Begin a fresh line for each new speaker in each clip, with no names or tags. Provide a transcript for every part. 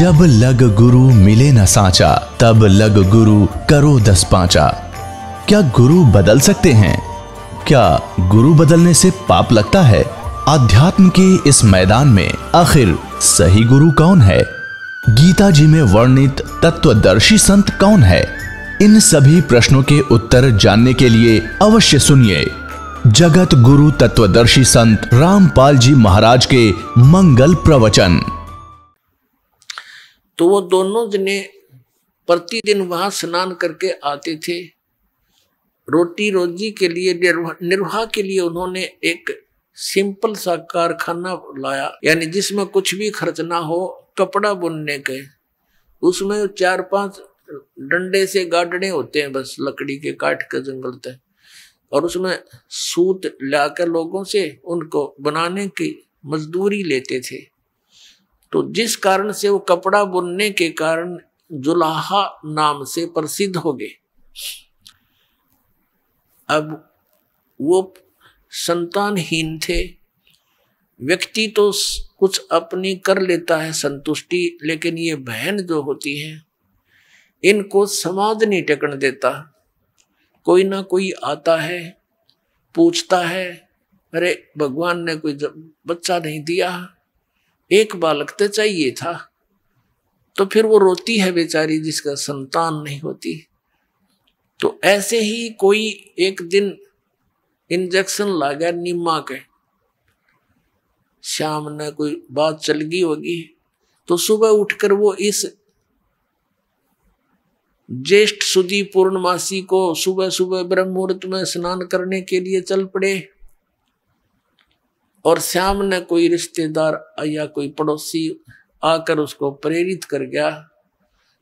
जब लग गुरु मिले न साचा तब लग गुरु करो दस पाचा क्या गुरु बदल सकते हैं क्या गुरु बदलने से पाप लगता है आध्यात्म के इस मैदान में आखिर सही गुरु कौन है गीता जी में वर्णित तत्वदर्शी संत कौन है इन सभी प्रश्नों के उत्तर जानने के लिए अवश्य सुनिए जगत गुरु तत्वदर्शी संत रामपाल जी महाराज के मंगल प्रवचन
तो वो दोनों जने प्रतिदिन वहाँ स्नान करके आते थे रोटी रोजी के लिए निर्वाह निर्वाह के लिए उन्होंने एक सिंपल सा कारखाना लाया यानी जिसमें कुछ भी खर्च ना हो कपड़ा बुनने के उसमें चार पांच डंडे से गाडने होते हैं बस लकड़ी के काट के जंगल तक और उसमें सूत लाकर लोगों से उनको बनाने की मजदूरी लेते थे तो जिस कारण से वो कपड़ा बुनने के कारण जुलाहा नाम से प्रसिद्ध हो गए अब वो संतानहीन थे व्यक्ति तो कुछ अपनी कर लेता है संतुष्टि लेकिन ये बहन जो होती है इनको समाज नहीं टकन देता कोई ना कोई आता है पूछता है अरे भगवान ने कोई बच्चा नहीं दिया एक बालक तो चाहिए था तो फिर वो रोती है बेचारी जिसका संतान नहीं होती तो ऐसे ही कोई एक दिन इंजेक्शन लागा निम्मा के शाम ने कोई बात चल गई होगी तो सुबह उठकर वो इस ज्येष्ठ सुधी पूर्णमासी को सुबह सुबह ब्रह्म मुहूर्त में स्नान करने के लिए चल पड़े और श्याम ने कोई रिश्तेदार या कोई पड़ोसी आकर उसको प्रेरित कर गया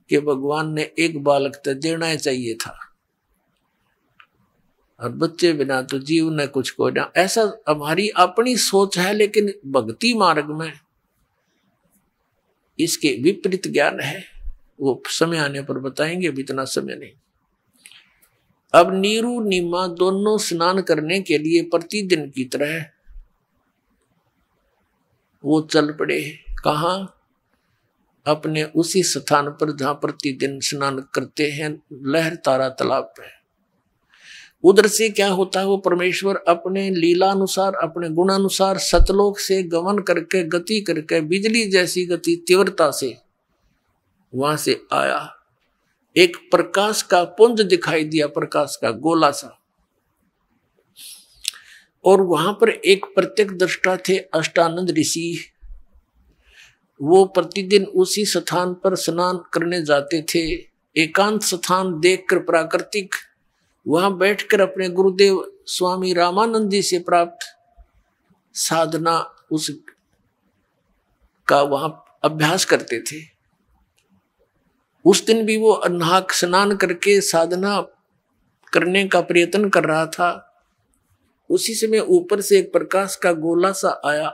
कि भगवान ने एक बालक तो देना ही चाहिए था और बच्चे बिना तो जीव ने कुछ को ना ऐसा हमारी अपनी सोच है लेकिन भक्ति मार्ग में इसके विपरीत ज्ञान है वो समय आने पर बताएंगे अभी इतना समय नहीं अब नीरू नीमा दोनों स्नान करने के लिए प्रतिदिन की तरह वो चल पड़े कहा अपने उसी स्थान पर जहां प्रतिदिन स्नान करते हैं लहर तारा तालाब पे उधर से क्या होता है वो परमेश्वर अपने लीला अनुसार अपने गुणानुसार सतलोक से गमन करके गति करके बिजली जैसी गति तीव्रता से वहां से आया एक प्रकाश का पुंज दिखाई दिया प्रकाश का गोला सा और वहां पर एक प्रत्येक दृष्टा थे अष्टानंद ऋषि वो प्रतिदिन उसी स्थान पर स्नान करने जाते थे एकांत स्थान देखकर प्राकृतिक वहां बैठकर अपने गुरुदेव स्वामी रामानंद जी से प्राप्त साधना उस का वहां अभ्यास करते थे उस दिन भी वो अन्हाक स्नान करके साधना करने का प्रयत्न कर रहा था उसी समय ऊपर से एक प्रकाश का गोला सा आया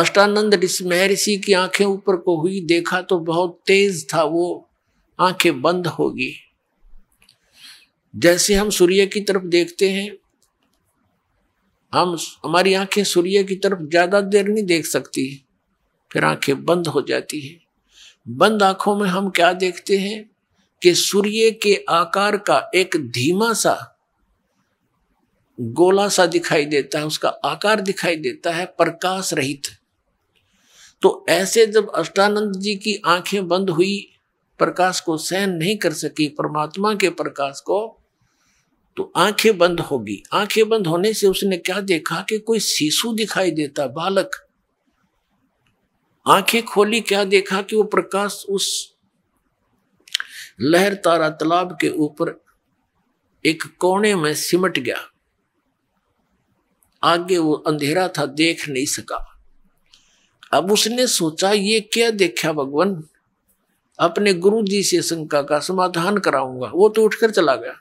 अष्टानंद ऋषि की आंखें ऊपर को हुई देखा तो बहुत तेज था वो आंखें बंद होगी जैसे हम सूर्य की तरफ देखते हैं हम हमारी आंखें सूर्य की तरफ ज्यादा देर नहीं देख सकती फिर आंखें बंद हो जाती है बंद आंखों में हम क्या देखते हैं कि सूर्य के आकार का एक धीमा सा गोला सा दिखाई देता है उसका आकार दिखाई देता है प्रकाश रहित तो ऐसे जब अष्टानंद जी की आंखें बंद हुई प्रकाश को सहन नहीं कर सकी परमात्मा के प्रकाश को तो आंखें बंद होगी आंखें बंद होने से उसने क्या देखा कि कोई शिशु दिखाई देता बालक आंखें खोली क्या देखा कि वो प्रकाश उस लहर तारा तालाब के ऊपर एक कोने में सिमट गया आगे वो अंधेरा था देख नहीं सका अब उसने सोचा ये क्या देखा भगवान अपने गुरु जी से शंका का समाधान कराऊंगा वो तो उठकर चला गया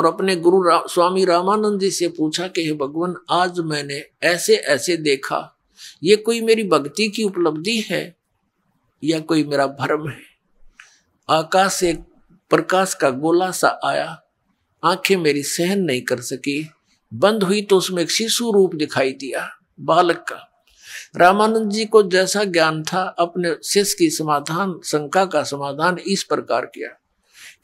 और अपने गुरु रा, स्वामी रामानंद जी से पूछा कि हे भगवान आज मैंने ऐसे ऐसे देखा ये कोई मेरी भक्ति की उपलब्धि है या कोई मेरा भ्रम है आकाश से प्रकाश का गोला सा आया आंखें मेरी सहन नहीं कर सकी बंद हुई तो उसमें एक शिशु रूप दिखाई दिया बालक का रामानंद जी को जैसा ज्ञान था अपने शिष्य की समाधान शंका का समाधान इस प्रकार किया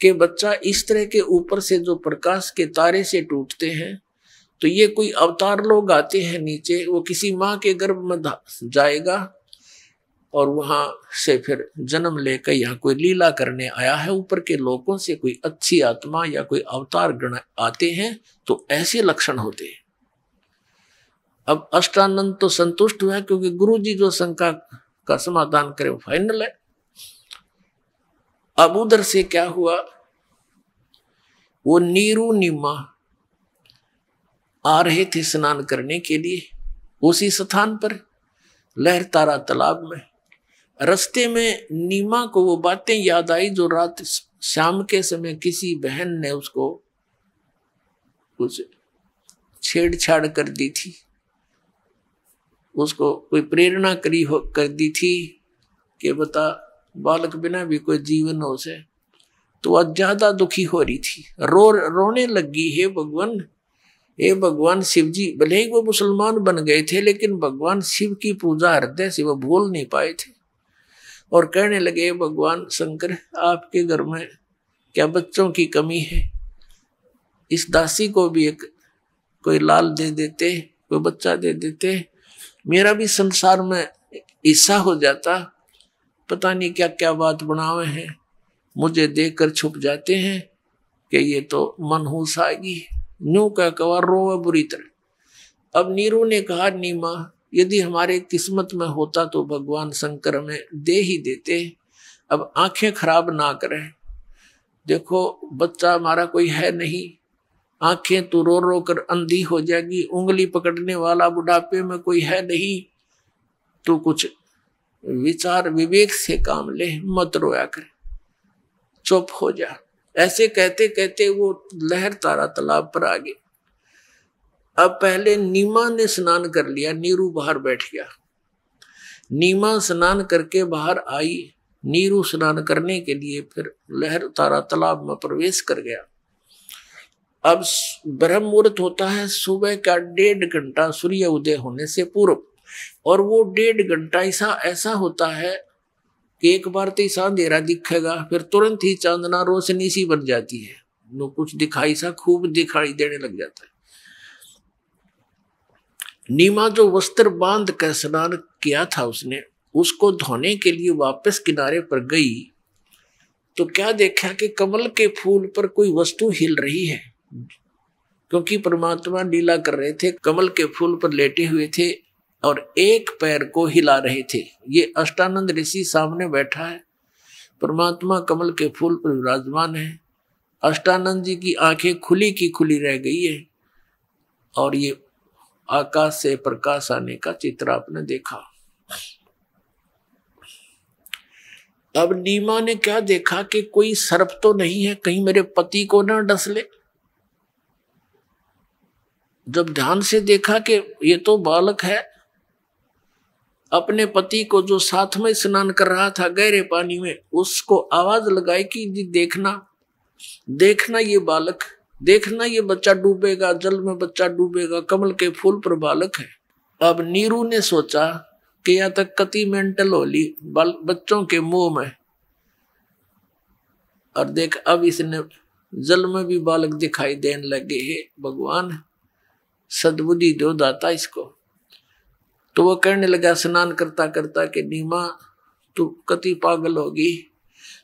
कि बच्चा इस तरह के ऊपर से जो प्रकाश के तारे से टूटते हैं तो ये कोई अवतार लोग आते हैं नीचे वो किसी माँ के गर्भ में जाएगा और वहां से फिर जन्म लेकर यहाँ कोई लीला करने आया है ऊपर के लोगों से कोई अच्छी आत्मा या कोई अवतार गण आते हैं तो ऐसे लक्षण होते हैं अब अष्टानंद तो संतुष्ट हुआ क्योंकि गुरु जी जो शंका का समाधान करे वो फाइनल है अब उधर से क्या हुआ वो नीरू नीमा आ रहे थे स्नान करने के लिए उसी स्थान पर लहर तारा तालाब में रस्ते में नीमा को वो बातें याद आई जो रात शाम के समय किसी बहन ने उसको कुछ छेड़छाड़ कर दी थी उसको कोई प्रेरणा करी हो कर दी थी कि बता बालक बिना भी कोई जीवन हो से तो वह ज्यादा दुखी हो रही थी रो रोने लगी हे भगवान हे भगवान शिव जी भले ही वो मुसलमान बन गए थे लेकिन भगवान शिव की पूजा हृदय से वो भूल नहीं पाए थे और कहने लगे भगवान शंकर आपके घर में क्या बच्चों की कमी है इस दासी को भी एक कोई लाल दे देते कोई बच्चा दे देते मेरा भी संसार में हिस्सा हो जाता पता नहीं क्या क्या बात बनावे हैं मुझे देख कर छुप जाते हैं कि ये तो मनहूस आएगी न्यू कह कवार रो बुरी तरह अब नीरू ने कहा नीमा यदि हमारे किस्मत में होता तो भगवान शंकर में दे ही देते अब आंखें खराब ना करें देखो बच्चा हमारा कोई है नहीं आंखें तो रो रो कर अंधी हो जाएगी उंगली पकड़ने वाला बुढ़ापे में कोई है नहीं तो कुछ विचार विवेक से काम ले मत रोया कर चुप हो जा ऐसे कहते कहते वो लहर तारा तालाब पर आ गई अब पहले नीमा ने स्नान कर लिया नीरू बाहर बैठ गया नीमा स्नान करके बाहर आई नीरू स्नान करने के लिए फिर लहर तारा तालाब में प्रवेश कर गया अब ब्रह्म मुहूर्त होता है सुबह का डेढ़ घंटा सूर्य उदय होने से पूर्व और वो डेढ़ घंटा ऐसा ऐसा होता है कि एक बार तो ऐसा अंधेरा दिखेगा फिर तुरंत ही चांदना रोशनी सी बन जाती है नो कुछ दिखाई सा खूब दिखाई देने लग जाता है नीमा जो वस्त्र बांध कर स्नान किया था उसने उसको धोने के लिए वापस किनारे पर गई तो क्या देखा कि कमल के फूल पर कोई वस्तु हिल रही है क्योंकि परमात्मा लीला कर रहे थे कमल के फूल पर लेटे हुए थे और एक पैर को हिला रहे थे ये अष्टानंद ऋषि सामने बैठा है परमात्मा कमल के फूल पर विराजमान है अष्टानंद जी की आंखें खुली की खुली रह गई है और ये आकाश से प्रकाश आने का चित्र आपने देखा अब नीमा ने क्या देखा कि कोई सर्प तो नहीं है कहीं मेरे पति को ना डस ले जब ध्यान से देखा कि ये तो बालक है अपने पति को जो साथ में स्नान कर रहा था गहरे पानी में उसको आवाज लगाई कि जी देखना देखना ये बालक देखना ये बच्चा डूबेगा जल में बच्चा डूबेगा कमल के फूल पर बालक है अब नीरू ने सोचा कि या तक कति मेंटल होली बच्चों के मुंह में और देख अब इसने जल में भी बालक दिखाई देने लगे हे भगवान सदबुद्धि दो दाता इसको तो वो कहने लगा स्नान करता करता कि नीमा तू कति पागल होगी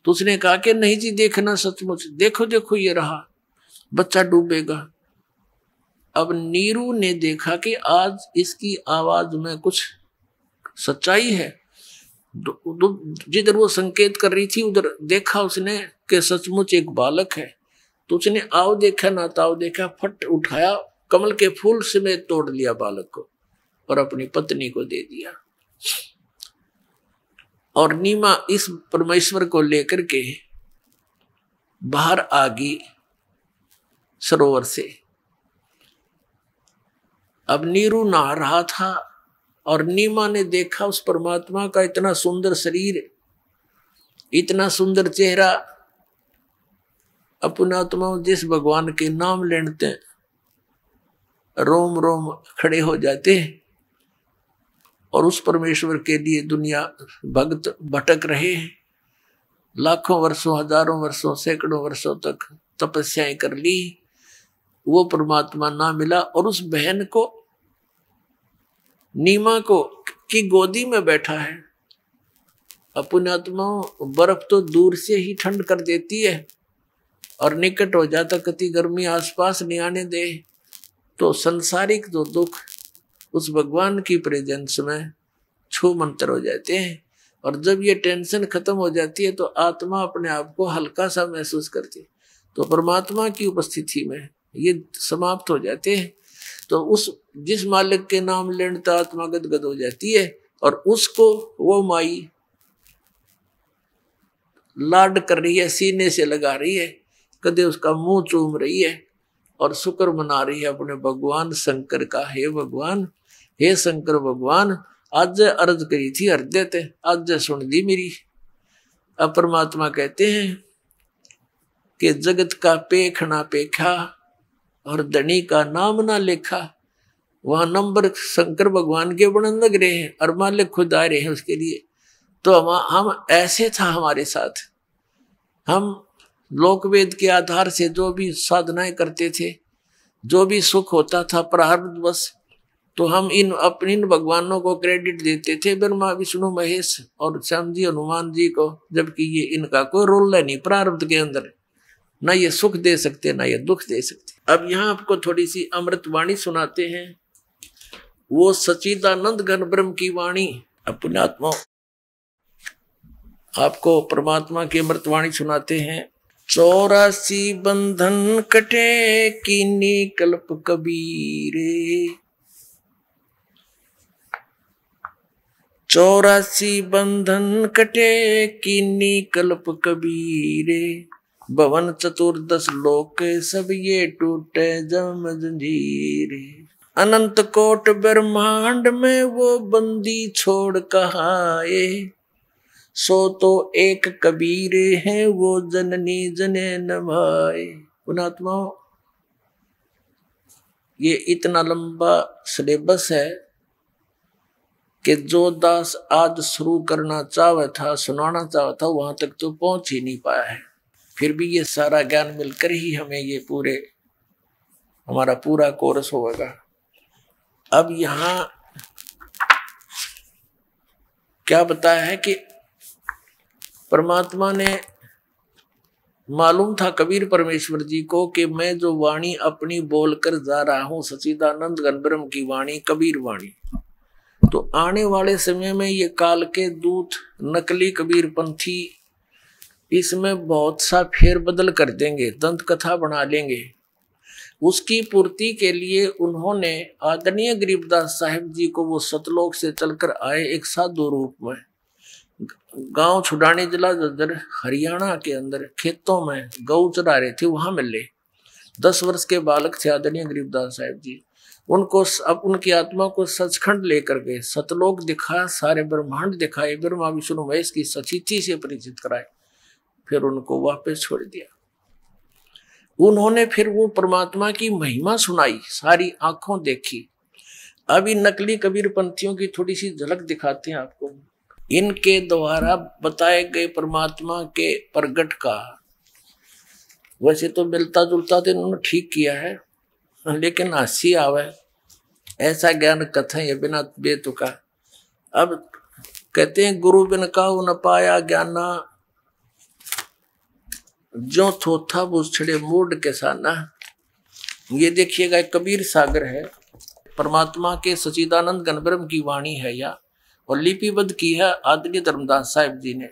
तो उसने कहा कि नहीं जी देखना सचमुच देखो देखो ये रहा बच्चा डूबेगा अब नीरू ने देखा कि आज इसकी आवाज में कुछ सच्चाई है जिधर वो संकेत कर रही थी उधर देखा उसने कि सचमुच एक बालक है तो उसने आओ देखा ना ताओ देखा फट उठाया कमल के फूल समेत तोड़ लिया बालक को और अपनी पत्नी को दे दिया और नीमा इस परमेश्वर को लेकर के बाहर आ गई सरोवर से अब नीरू नहा रहा था और नीमा ने देखा उस परमात्मा का इतना सुंदर शरीर इतना सुंदर चेहरा अपनात्मा जिस भगवान के नाम लेते रोम रोम खड़े हो जाते और उस परमेश्वर के लिए दुनिया भक्त भटक रहे हैं लाखों वर्षों हजारों वर्षों सैकड़ों वर्षों तक तपस्याएं कर ली वो परमात्मा ना मिला और उस बहन को नीमा को की गोदी में बैठा है अपुणात्मा बर्फ तो दूर से ही ठंड कर देती है और निकट हो जाता कति गर्मी आसपास नहीं आने दे तो संसारिक जो दुख उस भगवान की प्रेजेंस में छू मंतर हो जाते हैं और जब ये टेंशन खत्म हो जाती है तो आत्मा अपने आप को हल्का सा महसूस करती है तो परमात्मा की उपस्थिति में ये समाप्त हो जाते हैं तो उस जिस मालिक के नाम लेणता आत्मा गदगद हो जाती है और उसको वो माई लाड कर रही है सीने से लगा रही है कदे उसका मुंह चूम रही है और शुक्र मना रही है अपने भगवान शंकर का हे भगवान हे शंकर भगवान आज अर्ज करी थी हृदय ते आज सुन दी मेरी अब परमात्मा कहते हैं कि जगत का पेखना पेखा और धनी का नाम ना लिखा वह नंबर शंकर भगवान के लग रहे हैं और मालिक खुद आ रहे हैं उसके लिए तो हम हम ऐसे था हमारे साथ हम लोक वेद के आधार से जो भी साधनाएं करते थे जो भी सुख होता था प्रारब्ध बस तो हम इन अपने इन भगवानों को क्रेडिट देते थे ब्रह्मा विष्णु महेश और श्याम जी हनुमान जी को जबकि ये इनका कोई रोल नहीं प्रारब्ध के अंदर ना ये सुख दे सकते ना ये दुख दे सकते अब यहां आपको थोड़ी सी अमृत वाणी सुनाते हैं वो सचिदानंद घन ब्रह्म की वाणी अपनात्मा आपको परमात्मा की अमृत वाणी सुनाते हैं चौरासी बंधन कटे की कल्प कबीरे चौरासी बंधन कटे की कल्प कबीरे भवन चतुर्दश लोके सब ये टूटे जम जंजीर अनंत कोट ब्रह्मांड में वो बंदी छोड़ कहाए सो तो एक कबीर है वो जननी जने नभाए पुणात्माओं ये इतना लंबा सिलेबस है कि जो दास आज शुरू करना चाहे था सुनाना चाहे था वहां तक तो पहुंच ही नहीं पाया है फिर भी ये सारा ज्ञान मिलकर ही हमें ये पूरे हमारा पूरा कोर्स होगा अब यहाँ क्या बताया है कि परमात्मा ने मालूम था कबीर परमेश्वर जी को कि मैं जो वाणी अपनी बोलकर जा रहा हूँ सचिदानंद गणब्रम की वाणी कबीर वाणी तो आने वाले समय में ये काल के दूत नकली कबीर पंथी इसमें बहुत सा फेरबदल कर देंगे दंत कथा बना लेंगे उसकी पूर्ति के लिए उन्होंने आदरणीय गरीबदास साहेब जी को वो सतलोक से चलकर आए एक साधु रूप में गांव छुडानी जिला जदर हरियाणा के अंदर खेतों में गऊ चरा रहे थे वहां मिले दस वर्ष के बालक थे आदरणीय गरीबदास साहेब जी उनको अब उनकी आत्मा को सचखंड लेकर गए सतलोक दिखा सारे ब्रह्मांड दिखाए ब्रह्मा विष्णु महेश की सचिची से परिचित कराए फिर उनको वापस छोड़ दिया उन्होंने फिर वो परमात्मा की महिमा सुनाई सारी आंखों देखी अभी नकली कबीर पंथियों की थोड़ी सी झलक दिखाते हैं आपको इनके द्वारा बताए गए परमात्मा के प्रगट का वैसे तो मिलता जुलता तो इन्होंने ठीक किया है लेकिन हंसी आवे ऐसा ज्ञान कथन है बिना बेतुका अब कहते हैं गुरु बिन का न पाया ज्ञाना जो थोथा तो वो छड़े मूड के साना ये देखिएगा एक कबीर सागर है परमात्मा के सचिदानंद गणब्रम की वाणी है या और लिपिबद्ध की है आदरणीय धर्मदास साहिब जी ने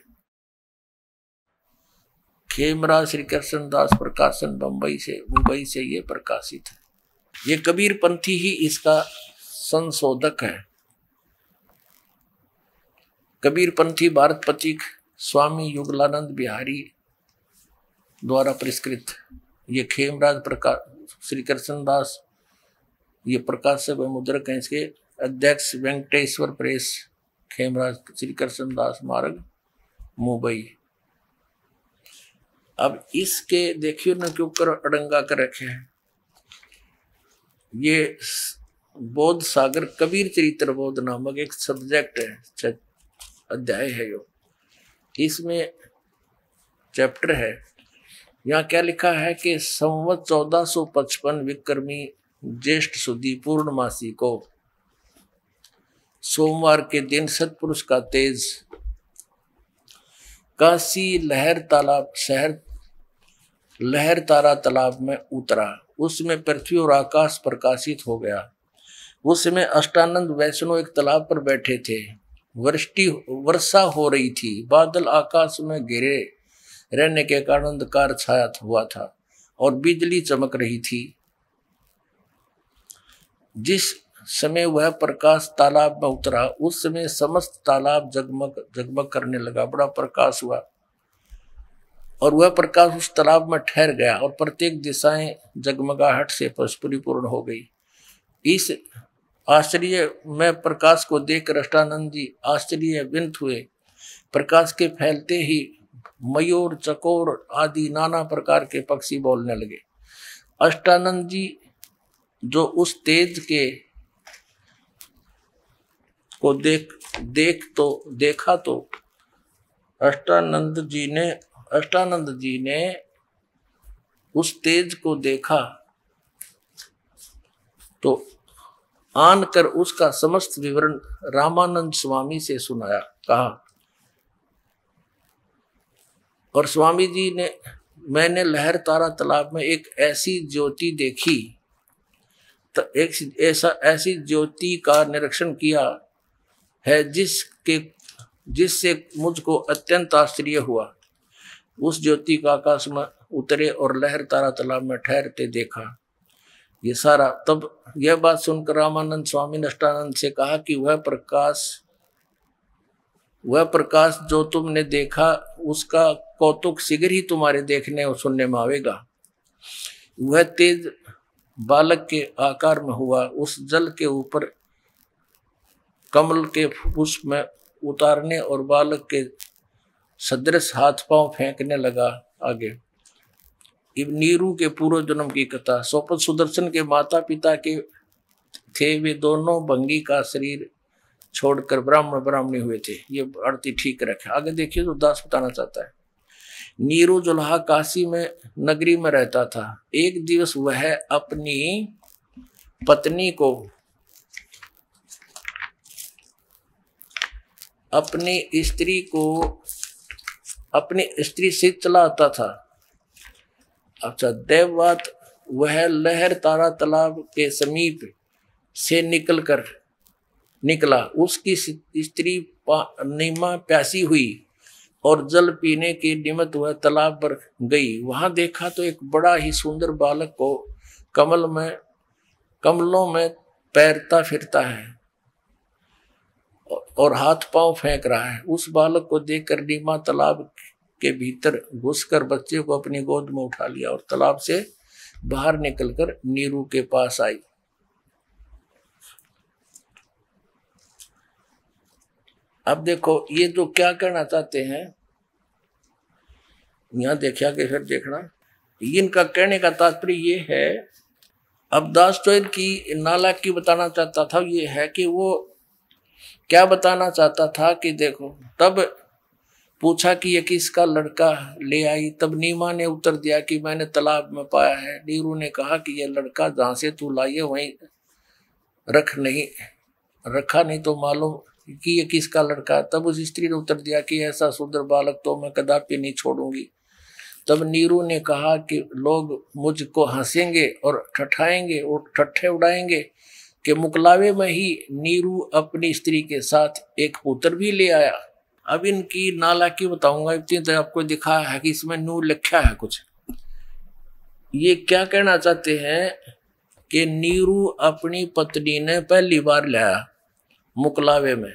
खेमरा श्री कृष्ण दास प्रकाशन बम्बई से मुंबई से ये प्रकाशित है ये कबीर पंथी ही इसका संशोधक है कबीर पंथी भारत पथिक स्वामी युगलानंद बिहारी द्वारा परिष्कृत ये खेमराज प्रकाश श्री कृष्ण दास ये प्रकाश से मुद्रक हैं इसके अध्यक्ष वेंकटेश्वर प्रेस खेमराज श्री कृष्ण दास मार्ग मुंबई अब इसके देखियो ना के ऊपर अडंगा कर रखे हैं ये बौद्ध सागर कबीर चरित्र बोध नामक एक सब्जेक्ट है अध्याय है जो इसमें चैप्टर है यहाँ क्या लिखा है कि संवत चौदह सौ पचपन विक्रमी ज्येष्ठ सुधी पूर्णमासी को सोमवार के दिन सतपुरुष का तेज काशी लहर तालाब शहर लहर तारा तालाब में उतरा उसमें पृथ्वी और आकाश प्रकाशित हो गया उस समय अष्टानंद वैष्णव एक तालाब पर बैठे थे वृष्टि वर्षा हो रही थी बादल आकाश में गिरे रहने के कारण अंधकार छाया हुआ था और बिजली चमक रही थी जिस समय वह प्रकाश तालाब में उतरा उस समय समस्त तालाब जगमग जगमग करने लगा बड़ा प्रकाश हुआ और वह प्रकाश उस तालाब में ठहर गया और प्रत्येक दिशाएं जगमगाहट से परिपूर्ण हो गई इस आश्चर्य में प्रकाश को देख रष्टानंद जी आश्चर्य विंत हुए प्रकाश के फैलते ही मयूर चकोर आदि नाना प्रकार के पक्षी बोलने लगे अष्टानंद जी जो उस तेज के को देख देख तो देखा तो अष्टानंद जी ने अष्टानंद जी ने उस तेज को देखा तो आन कर उसका समस्त विवरण रामानंद स्वामी से सुनाया कहा और स्वामी जी ने मैंने लहर तारा तालाब में एक ऐसी ज्योति देखी तो एक ऐसा ऐसी ज्योति का निरीक्षण किया है जिसके जिससे मुझको अत्यंत आश्चर्य हुआ उस ज्योति का आकाश में उतरे और लहर तारा तालाब में ठहरते देखा ये सारा तब यह बात सुनकर रामानंद स्वामी नष्टानंद से कहा कि वह प्रकाश वह प्रकाश जो तुमने देखा उसका कौतुक शीघ्र ही तुम्हारे देखने और सुनने में आवेगा वह तेज बालक के आकार में हुआ उस जल के ऊपर कमल के पुष्प में उतारने और बालक के सदृश हाथ पांव फेंकने लगा आगे इब नीरू के पूर्व जन्म की कथा सोपत सुदर्शन के माता पिता के थे वे दोनों भंगी का शरीर छोड़कर ब्राह्मण ब्राह्मणी हुए थे ये अड़ती ठीक रखे आगे देखिए तो दास बताना चाहता है नीरू जुल्हा काशी में नगरी में रहता था एक दिवस वह अपनी पत्नी को अपनी स्त्री को अपनी स्त्री से चलाता था अच्छा देववात वह लहर तारा तालाब के समीप से निकलकर निकला उसकी स्त्री नीमा प्यासी हुई और जल पीने की निमत वह तालाब पर गई वहां देखा तो एक बड़ा ही सुंदर बालक को कमल में कमलों में पैरता फिरता है और हाथ पांव फेंक रहा है उस बालक को देखकर नीमा तालाब के भीतर घुसकर बच्चे को अपनी गोद में उठा लिया और तालाब से बाहर निकलकर नीरू के पास आई अब देखो ये तो क्या करना चाहते हैं यहाँ देखा के फिर देखना इनका कहने का तात्पर्य ये है अब दास तो की नाला की बताना चाहता था ये है कि वो क्या बताना चाहता था कि देखो तब पूछा कि ये किसका लड़का ले आई तब नीमा ने उत्तर दिया कि मैंने तालाब में पाया है नीरू ने कहा कि ये लड़का जहां से तू लाइए वहीं रख नहीं रखा नहीं तो मालूम कि ये किसका लड़का तब उस स्त्री ने उत्तर दिया कि ऐसा सुंदर बालक तो मैं कदापि नहीं छोड़ूंगी तब नीरू ने कहा कि लोग मुझको हंसेंगे और ठठाएंगे और ठट्ठे उड़ाएंगे कि मुकलावे में ही नीरू अपनी स्त्री के साथ एक पुत्र भी ले आया अब इनकी नाला की बताऊंगा इतनी तो आपको दिखा है कि इसमें नू लिखा है कुछ ये क्या कहना चाहते हैं कि नीरू अपनी पत्नी ने पहली बार लाया मुकलावे में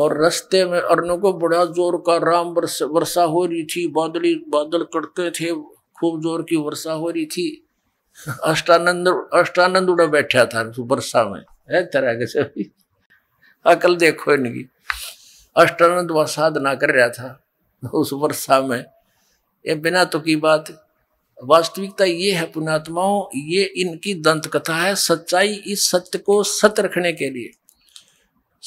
और रस्ते में अरनों को बड़ा जोर का राम वर्षा हो रही थी बादली बादल कड़के थे खूब जोर की वर्षा हो रही थी अष्टानंद अष्टानंद उड़ा बैठा था वर्षा में है तरह के सभी अकल देखो इनकी अष्टानंद वह साधना कर रहा था उस वर्षा में ये बिना तो की बात वास्तविकता ये है पुणात्माओं ये इनकी दंत कथा है सच्चाई इस सत्य को सत्य रखने के लिए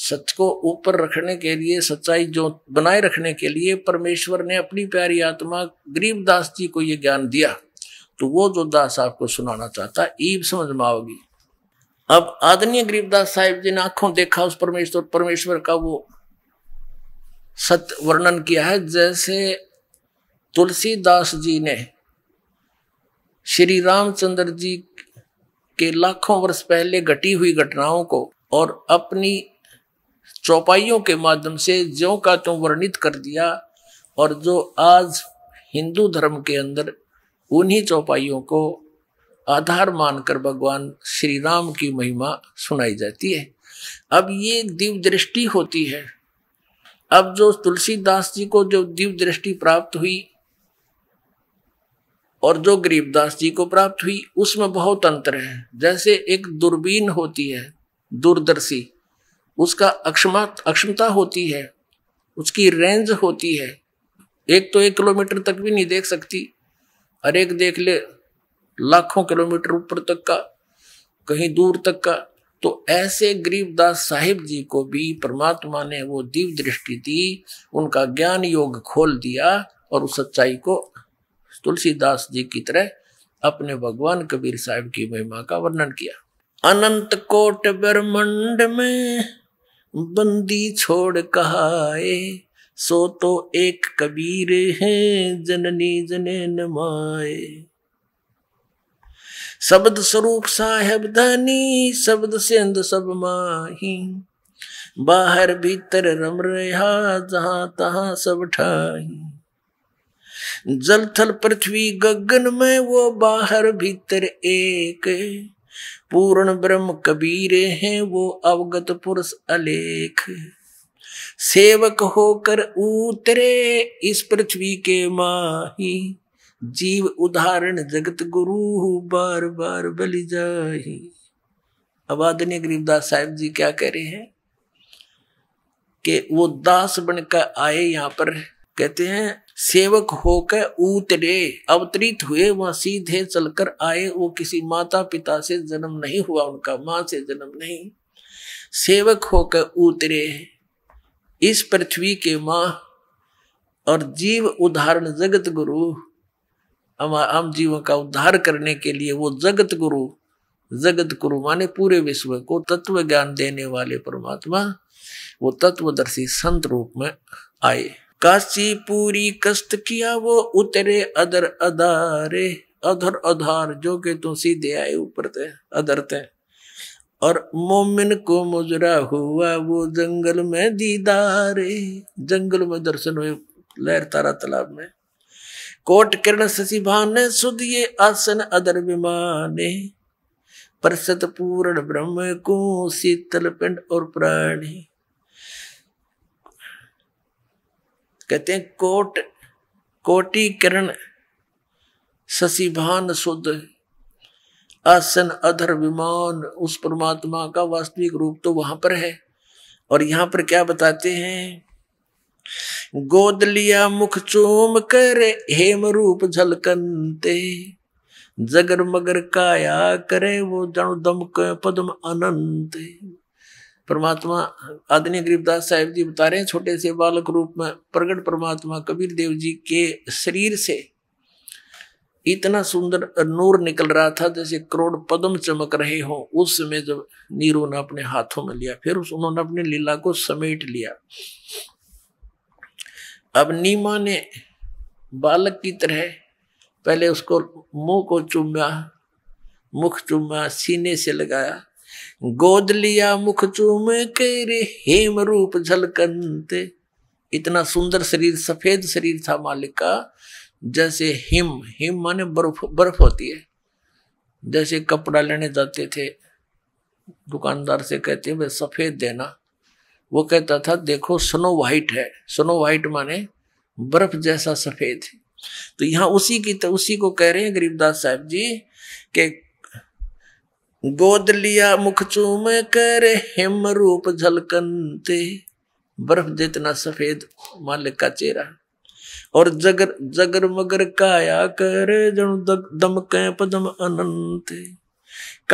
सच को ऊपर रखने के लिए सच्चाई जो बनाए रखने के लिए परमेश्वर ने अपनी प्यारी आत्मा गरीब दास जी को ये ज्ञान दिया तो वो जो दास आपको सुनाना चाहता ईब समझ में आओगी अब आदरणीय गरीबदास साहिब जी ने आंखों देखा उस परमेश्वर परमेश्वर का वो सत्य वर्णन किया है जैसे तुलसीदास जी ने श्री रामचंद्र जी के लाखों वर्ष पहले घटी हुई घटनाओं को और अपनी चौपाइयों के माध्यम से जो का त्यों वर्णित कर दिया और जो आज हिंदू धर्म के अंदर उन्हीं चौपाइयों को आधार मानकर भगवान श्री राम की महिमा सुनाई जाती है अब ये दिव्य दृष्टि होती है अब जो तुलसीदास जी को जो दिव्य दृष्टि प्राप्त हुई और जो गरीबदास जी को प्राप्त हुई उसमें बहुत अंतर है जैसे एक दूरबीन होती है दूरदर्शी उसका अक्षमा अक्षमता होती है उसकी रेंज होती है एक तो एक किलोमीटर तक भी नहीं देख सकती और एक देख ले लाखों किलोमीटर ऊपर तक का कहीं दूर तक का तो ऐसे गरीबदास साहिब जी को भी परमात्मा ने वो दिव्य दृष्टि दी उनका ज्ञान योग खोल दिया और उस सच्चाई को तुलसीदास जी की तरह अपने भगवान कबीर साहब की महिमा का वर्णन किया अनंत कोट ब्रह्मंड में बंदी छोड़ कहा आए सो तो एक कबीर है जननी जने नमाए शब्द स्वरूप साहेब धनी शब्द सिंध सब माही बाहर भीतर रम रहा जहां तहा सब ठाही जल थल पृथ्वी गगन में वो बाहर भीतर एक पूर्ण ब्रह्म कबीरे हैं वो अवगत पुरुष अलेख सेवक होकर उतरे इस पृथ्वी के माही जीव उदाहरण जगत गुरु बार बार बलि जाही अब गरीबदास साहब जी क्या कह रहे हैं कि वो दास बनकर आए यहाँ पर कहते हैं सेवक होकर उतरे अवतरित हुए वह सीधे चलकर आए वो किसी माता पिता से जन्म नहीं हुआ उनका माँ से जन्म नहीं सेवक होकर उतरे इस पृथ्वी के माँ और जीव उदाहरण जगत गुरु हम जीवों का उद्धार करने के लिए वो जगत गुरु जगत गुरु माने पूरे विश्व को तत्व ज्ञान देने वाले परमात्मा वो तत्वदर्शी संत रूप में आए काशीपुरी कष्ट किया वो उतरे अदर अदारे अधर अधार जो के तो सीधे आए ऊपर थे अदर थे और मोमिन को मुजरा हुआ वो जंगल में दीदारे जंगल में दर्शन हुए लहर तारा तालाब में कोट किरण शशि भाने सुदिये आसन अदर विमाने परसत पूर्ण ब्रह्म को शीतल पिंड और प्राणी कहते हैं कोट कोटि किरण शशिभान शुद्ध आसन अधर विमान उस परमात्मा का वास्तविक रूप तो वहां पर है और यहाँ पर क्या बताते हैं गोद लिया मुख चूम कर हेम रूप झलकनते जगर मगर काया करे वो जन दम पद्म अनंत परमात्मा आदि गरीबदास साहेब जी बता रहे हैं छोटे से बालक रूप में प्रगट परमात्मा कबीर देव जी के शरीर से इतना सुंदर नूर निकल रहा था जैसे करोड़ पदम चमक रहे हो उस समय जब नीरू ने अपने हाथों में लिया फिर उन्होंने अपने लीला को समेट लिया अब नीमा ने बालक की तरह पहले उसको मुंह को चुमया मुख चुमया सीने से लगाया गोद लिया मुख चूम के रे हेम रूप झलकंते इतना सुंदर शरीर सफेद शरीर था मालिक का जैसे हिम हिम माने बर्फ बर्फ होती है जैसे कपड़ा लेने जाते थे दुकानदार से कहते भाई सफेद देना वो कहता था देखो स्नो वाइट है स्नो वाइट माने बर्फ जैसा सफेद तो यहाँ उसी की तो उसी को कह रहे हैं गरीबदास साहब जी के गोद लिया मुख चूम कर हिम रूप झलकनते बर्फ जितना सफेद मालिक का चेहरा और जगर जगर मगर काया कर जनु कै पदम अनंत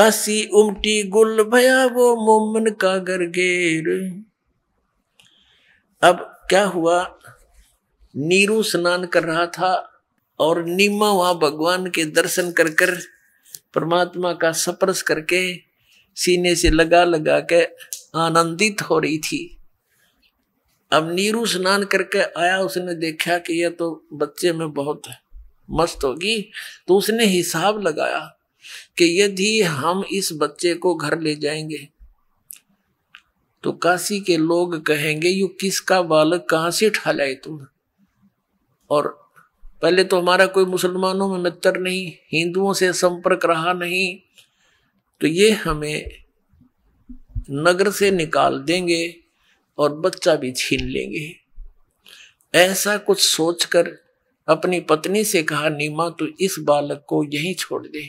काशी उमटी गुल भया वो मोमन का गरगेर अब क्या हुआ नीरू स्नान कर रहा था और नीमा वहां भगवान के दर्शन कर कर परमात्मा का स्पर्श करके सीने से लगा लगा के आनंदित हो रही थी अब नीरू स्नान करके आया उसने देखा कि यह तो बच्चे में बहुत मस्त होगी तो उसने हिसाब लगाया कि यदि हम इस बच्चे को घर ले जाएंगे तो काशी के लोग कहेंगे यू किसका बालक कहाँ से लाए तुम और पहले तो हमारा कोई मुसलमानों में मित्र नहीं हिंदुओं से संपर्क रहा नहीं तो ये हमें नगर से निकाल देंगे और बच्चा भी छीन लेंगे ऐसा कुछ सोचकर अपनी पत्नी से कहा नीमा तो इस बालक को यहीं छोड़ दे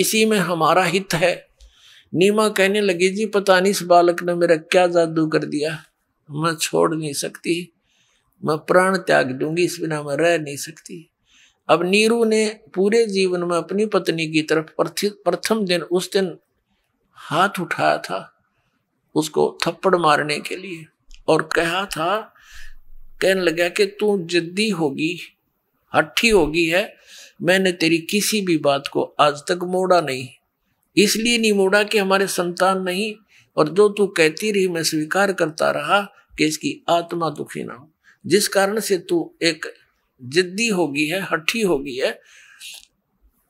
इसी में हमारा हित है नीमा कहने लगी जी पता नहीं इस बालक ने मेरा क्या जादू कर दिया मैं छोड़ नहीं सकती मैं प्राण त्याग दूंगी इस बिना मैं रह नहीं सकती अब नीरू ने पूरे जीवन में अपनी पत्नी की तरफ प्रथम दिन उस दिन हाथ उठाया था उसको थप्पड़ मारने के लिए और कहा था कहने लगा कि तू जिद्दी होगी हट्ठी होगी है मैंने तेरी किसी भी बात को आज तक मोड़ा नहीं इसलिए नहीं मोड़ा कि हमारे संतान नहीं और जो तू कहती रही मैं स्वीकार करता रहा कि इसकी आत्मा दुखी ना हो जिस कारण से तू एक जिद्दी होगी है हठी होगी है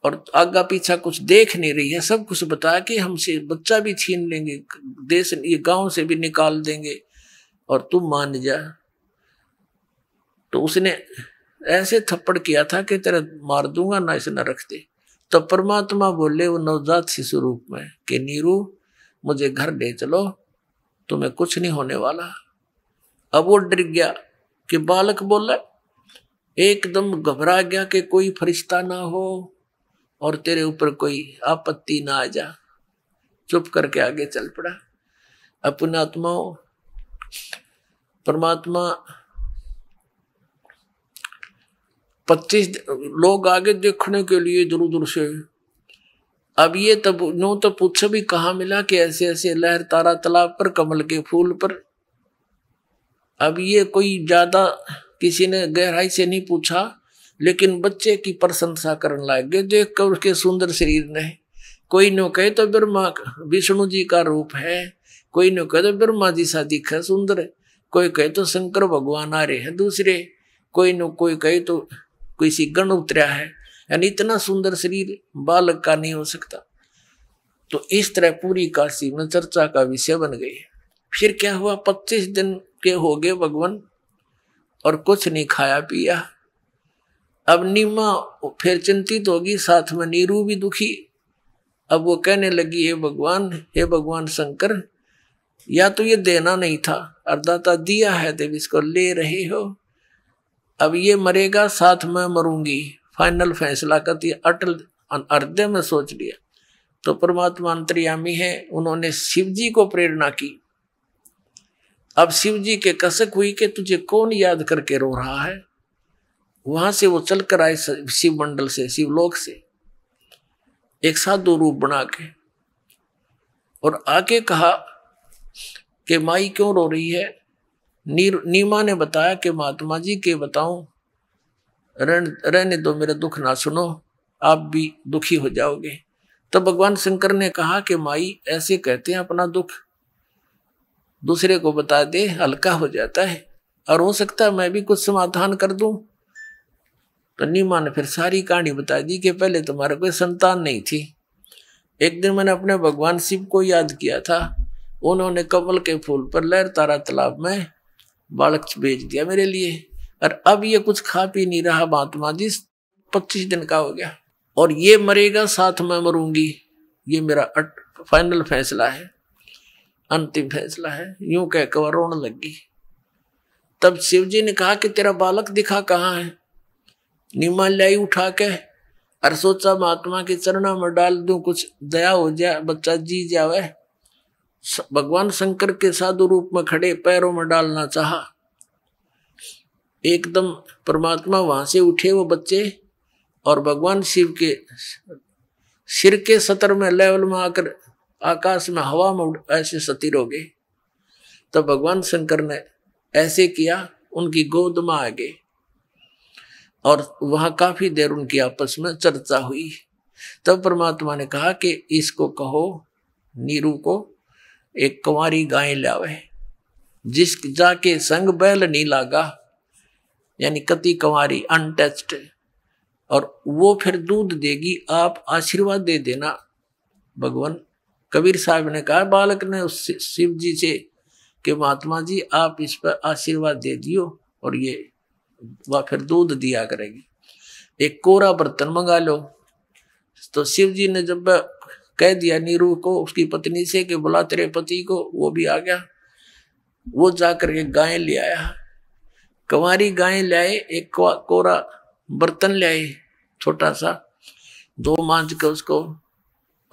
और आगा पीछा कुछ देख नहीं रही है सब कुछ बताया कि हमसे बच्चा भी छीन लेंगे देश ये गांव से भी निकाल देंगे और तू मान जा तो उसने ऐसे थप्पड़ किया था कि तेरा मार दूंगा ना इसे न रखते तो परमात्मा बोले वो नवजात शिशु रूप में कि नीरू मुझे घर ले चलो तुम्हें कुछ नहीं होने वाला अब वो डर गया कि बालक बोला एकदम घबरा गया कि कोई फरिश्ता ना हो और तेरे ऊपर कोई आपत्ति ना आ जा चुप करके आगे चल पड़ा अपने आत्माओं परमात्मा पच्चीस लोग आगे देखने के लिए दूर दूर से अब ये तब नो तो पूछो भी कहा मिला कि ऐसे ऐसे लहर तारा तालाब पर कमल के फूल पर अब ये कोई ज्यादा किसी ने गहराई से नहीं पूछा लेकिन बच्चे की प्रशंसा करने गए देख कर उसके सुंदर शरीर ने कोई न कहे तो ब्रह्मा विष्णु जी का रूप है कोई न कहे तो ब्रह्मा जी सा दिख है सुंदर कोई कहे तो शंकर भगवान आ रहे हैं दूसरे कोई न कोई कहे तो किसी गण उतरा है यानी इतना सुंदर शरीर बालक का नहीं हो सकता तो इस तरह पूरी काशी में चर्चा का विषय बन गई फिर क्या हुआ पच्चीस दिन के हो गए भगवान और कुछ नहीं खाया पिया अब नीमा फिर चिंतित होगी साथ में नीरू भी दुखी अब वो कहने लगी हे भगवान हे भगवान शंकर या तो ये देना नहीं था अर्दाता दिया है देव इसको ले रहे हो अब ये मरेगा साथ में मरूंगी फाइनल फैसला करती अटल अर्दे में सोच लिया तो परमात्मा अंतर्यामी है उन्होंने शिव जी को प्रेरणा की अब शिव जी के कसक हुई कि तुझे कौन याद करके रो रहा है वहां से वो चल कर आए शिव मंडल से शिवलोक से एक साधु रूप बना के और आके कहा कि माई क्यों रो रही है नीमा ने बताया कि महात्मा जी के बताऊं रहन, रहने दो मेरा दुख ना सुनो आप भी दुखी हो जाओगे तब भगवान शंकर ने कहा कि माई ऐसे कहते हैं अपना दुख दूसरे को बता दे हल्का हो जाता है और हो सकता है मैं भी कुछ समाधान कर दूं तो नीमा ने फिर सारी कहानी बता दी कि पहले तुम्हारे कोई संतान नहीं थी एक दिन मैंने अपने भगवान शिव को याद किया था उन्होंने कमल के फूल पर लहर तारा तालाब में बालक भेज दिया मेरे लिए और अब ये कुछ खा पी नहीं रहा महात्मा जी पच्चीस दिन का हो गया और ये मरेगा साथ में मरूंगी ये मेरा फाइनल फैसला है अंतिम फैसला है यूं कहकर रोन लगी तब शिव जी ने कहा कि तेरा बालक दिखा कहाँ है नीमा लाई उठा के और सोचा महात्मा के चरणा में डाल दू कुछ दया हो जाए बच्चा जी जावे भगवान शंकर के साधु रूप में खड़े पैरों में डालना चाहा एकदम परमात्मा वहां से उठे वो बच्चे और भगवान शिव के सिर के सतर में लेवल में आकर आकाश में हवा में ऐसे सतीर हो गए तब भगवान शंकर ने ऐसे किया उनकी गोद में आ गए और वहां काफी देर उनकी आपस में चर्चा हुई तब परमात्मा ने कहा कि इसको कहो नीरू को एक कुंवारी गाय लावे जिस जाके संग बैल नहीं लागा यानी कति कुंवारी अनटच्ड और वो फिर दूध देगी आप आशीर्वाद दे देना भगवान कबीर साहब ने कहा बालक ने उस शिव जी से कि महात्मा जी आप इस पर आशीर्वाद दे दियो और ये वह फिर दूध दिया करेगी एक कोरा बर्तन मंगा लो तो शिव जी ने जब कह दिया नीरू को उसकी पत्नी से कि बुला तेरे पति को वो भी आ गया वो जा करके गाय ले आया कंवारी गाय ले आए एक कोरा बर्तन ले आए छोटा सा दो मांझ के उसको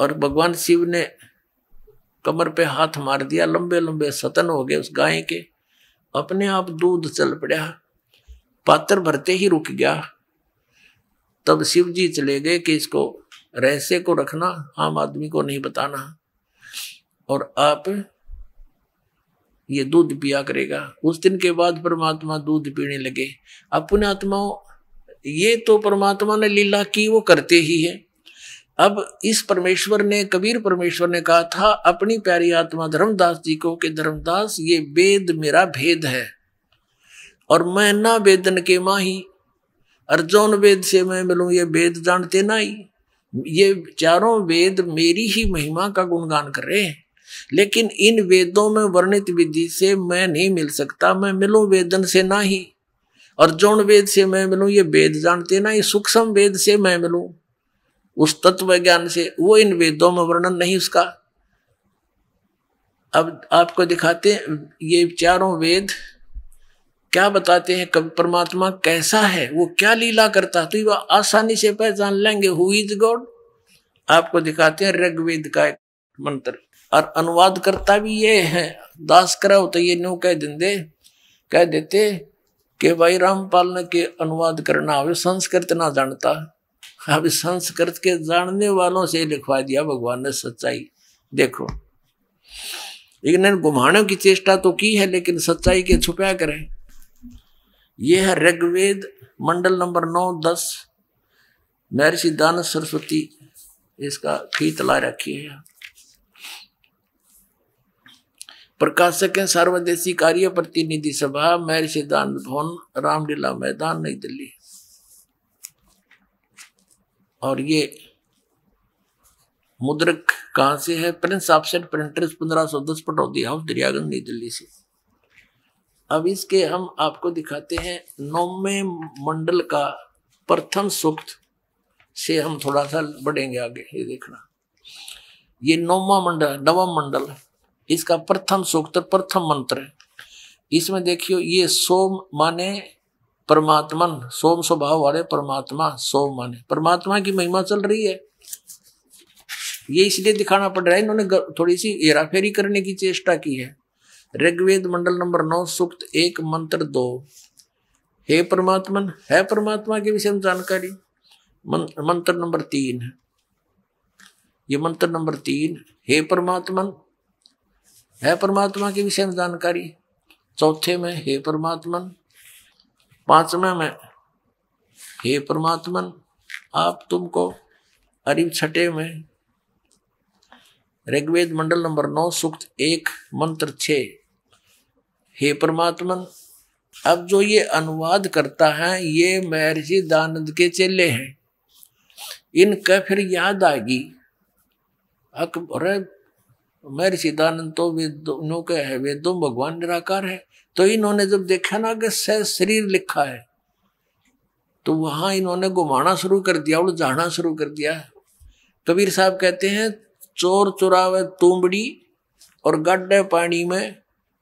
और भगवान शिव ने कमर पे हाथ मार दिया लंबे लंबे सतन हो गए उस गाय के अपने आप दूध चल पड़ा पात्र भरते ही रुक गया तब शिव जी चले गए कि इसको रहस्य को रखना आम आदमी को नहीं बताना और आप ये दूध पिया करेगा उस दिन के बाद परमात्मा दूध पीने लगे अपने आत्माओं ये तो परमात्मा ने लीला की वो करते ही है अब इस परमेश्वर ने कबीर परमेश्वर ने कहा था अपनी प्यारी आत्मा धर्मदास जी को कि धर्मदास ये वेद मेरा भेद है और मैं ना वेदन के माही अर्जुन वेद से मैं मिलूं ये वेद जानते ना ही ये चारों वेद मेरी ही महिमा का गुणगान कर रहे हैं लेकिन इन वेदों में वर्णित विधि से मैं नहीं मिल सकता मैं मिलूं वेदन से ना ही अर्जुन वेद से मैं मिलूं ये वेद जानते ना ही सूक्ष्म वेद से मैं मिलूं उस तत्व ज्ञान से वो इन वेदों में वर्णन नहीं उसका अब आपको दिखाते हैं ये चारों वेद क्या बताते हैं कब परमात्मा कैसा है वो क्या लीला करता तो वह आसानी से पहचान लेंगे हु इज गॉड आपको दिखाते हैं ऋग्वेद का एक मंत्र और अनुवाद करता भी ये है दास करो तो ये न्यू कह दे कह देते कि भाई रामपाल ने के अनुवाद करना हो संस्कृत ना जानता अब संस्कृत के जानने वालों से लिखवा दिया भगवान ने सच्चाई देखो लेकिन घुमाने की चेष्टा तो की है लेकिन सच्चाई के छुपया करें यह है ऋग्वेद मंडल नंबर नौ दस महर्षि दान सरस्वती इसका खीत रखी है प्रकाशक सार्वदेशी सर्वदेशी कार्य प्रतिनिधि सभा महर्षि दान भवन रामलीला मैदान नई दिल्ली और ये मुद्रक कहाँ से है प्रिंस सेट प्रिंटर्स पंद्रह सौ दस पटौदी हाउस दरियागंज नई दिल्ली से अब इसके हम आपको दिखाते हैं नौवे मंडल का प्रथम सूक्त से हम थोड़ा सा बढ़ेंगे आगे ये देखना ये नौमा मंडल नवम मंडल इसका प्रथम सूक्त प्रथम मंत्र है इसमें देखियो ये सोम माने परमात्मन सोम स्वभाव वाले परमात्मा सोम माने परमात्मा की महिमा चल रही है ये इसलिए दिखाना पड़ रहा है इन्होंने थोड़ी सी हेराफेरी करने की चेष्टा की है ऋग्वेद मंडल नंबर नौ सुक्त एक मंत्र दो हे परमात्मन है परमात्मा के विषय में जानकारी मंत्र नंबर तीन ये मंत्र नंबर तीन हे परमात्मन है परमात्मा के विषय में जानकारी चौथे में हे परमात्मन पांचवे में हे परमात्मन आप तुमको अरिव छठे में ऋग्वेद मंडल नंबर नौ सूक्त एक मंत्र छे हे परमात्मन अब जो ये अनुवाद करता है ये महर्षि दानंद के चेले हैं इनका फिर याद आएगी अकबर महर्षि दानंद तो वेदों के है वेदों भगवान निराकार है तो इन्होंने जब देखा ना कि सह शरीर लिखा है तो वहां इन्होंने घुमाना शुरू कर दिया जाना शुरू कर दिया कबीर साहब कहते हैं चोर चुरावे तुमड़ी और गड्ढे पानी में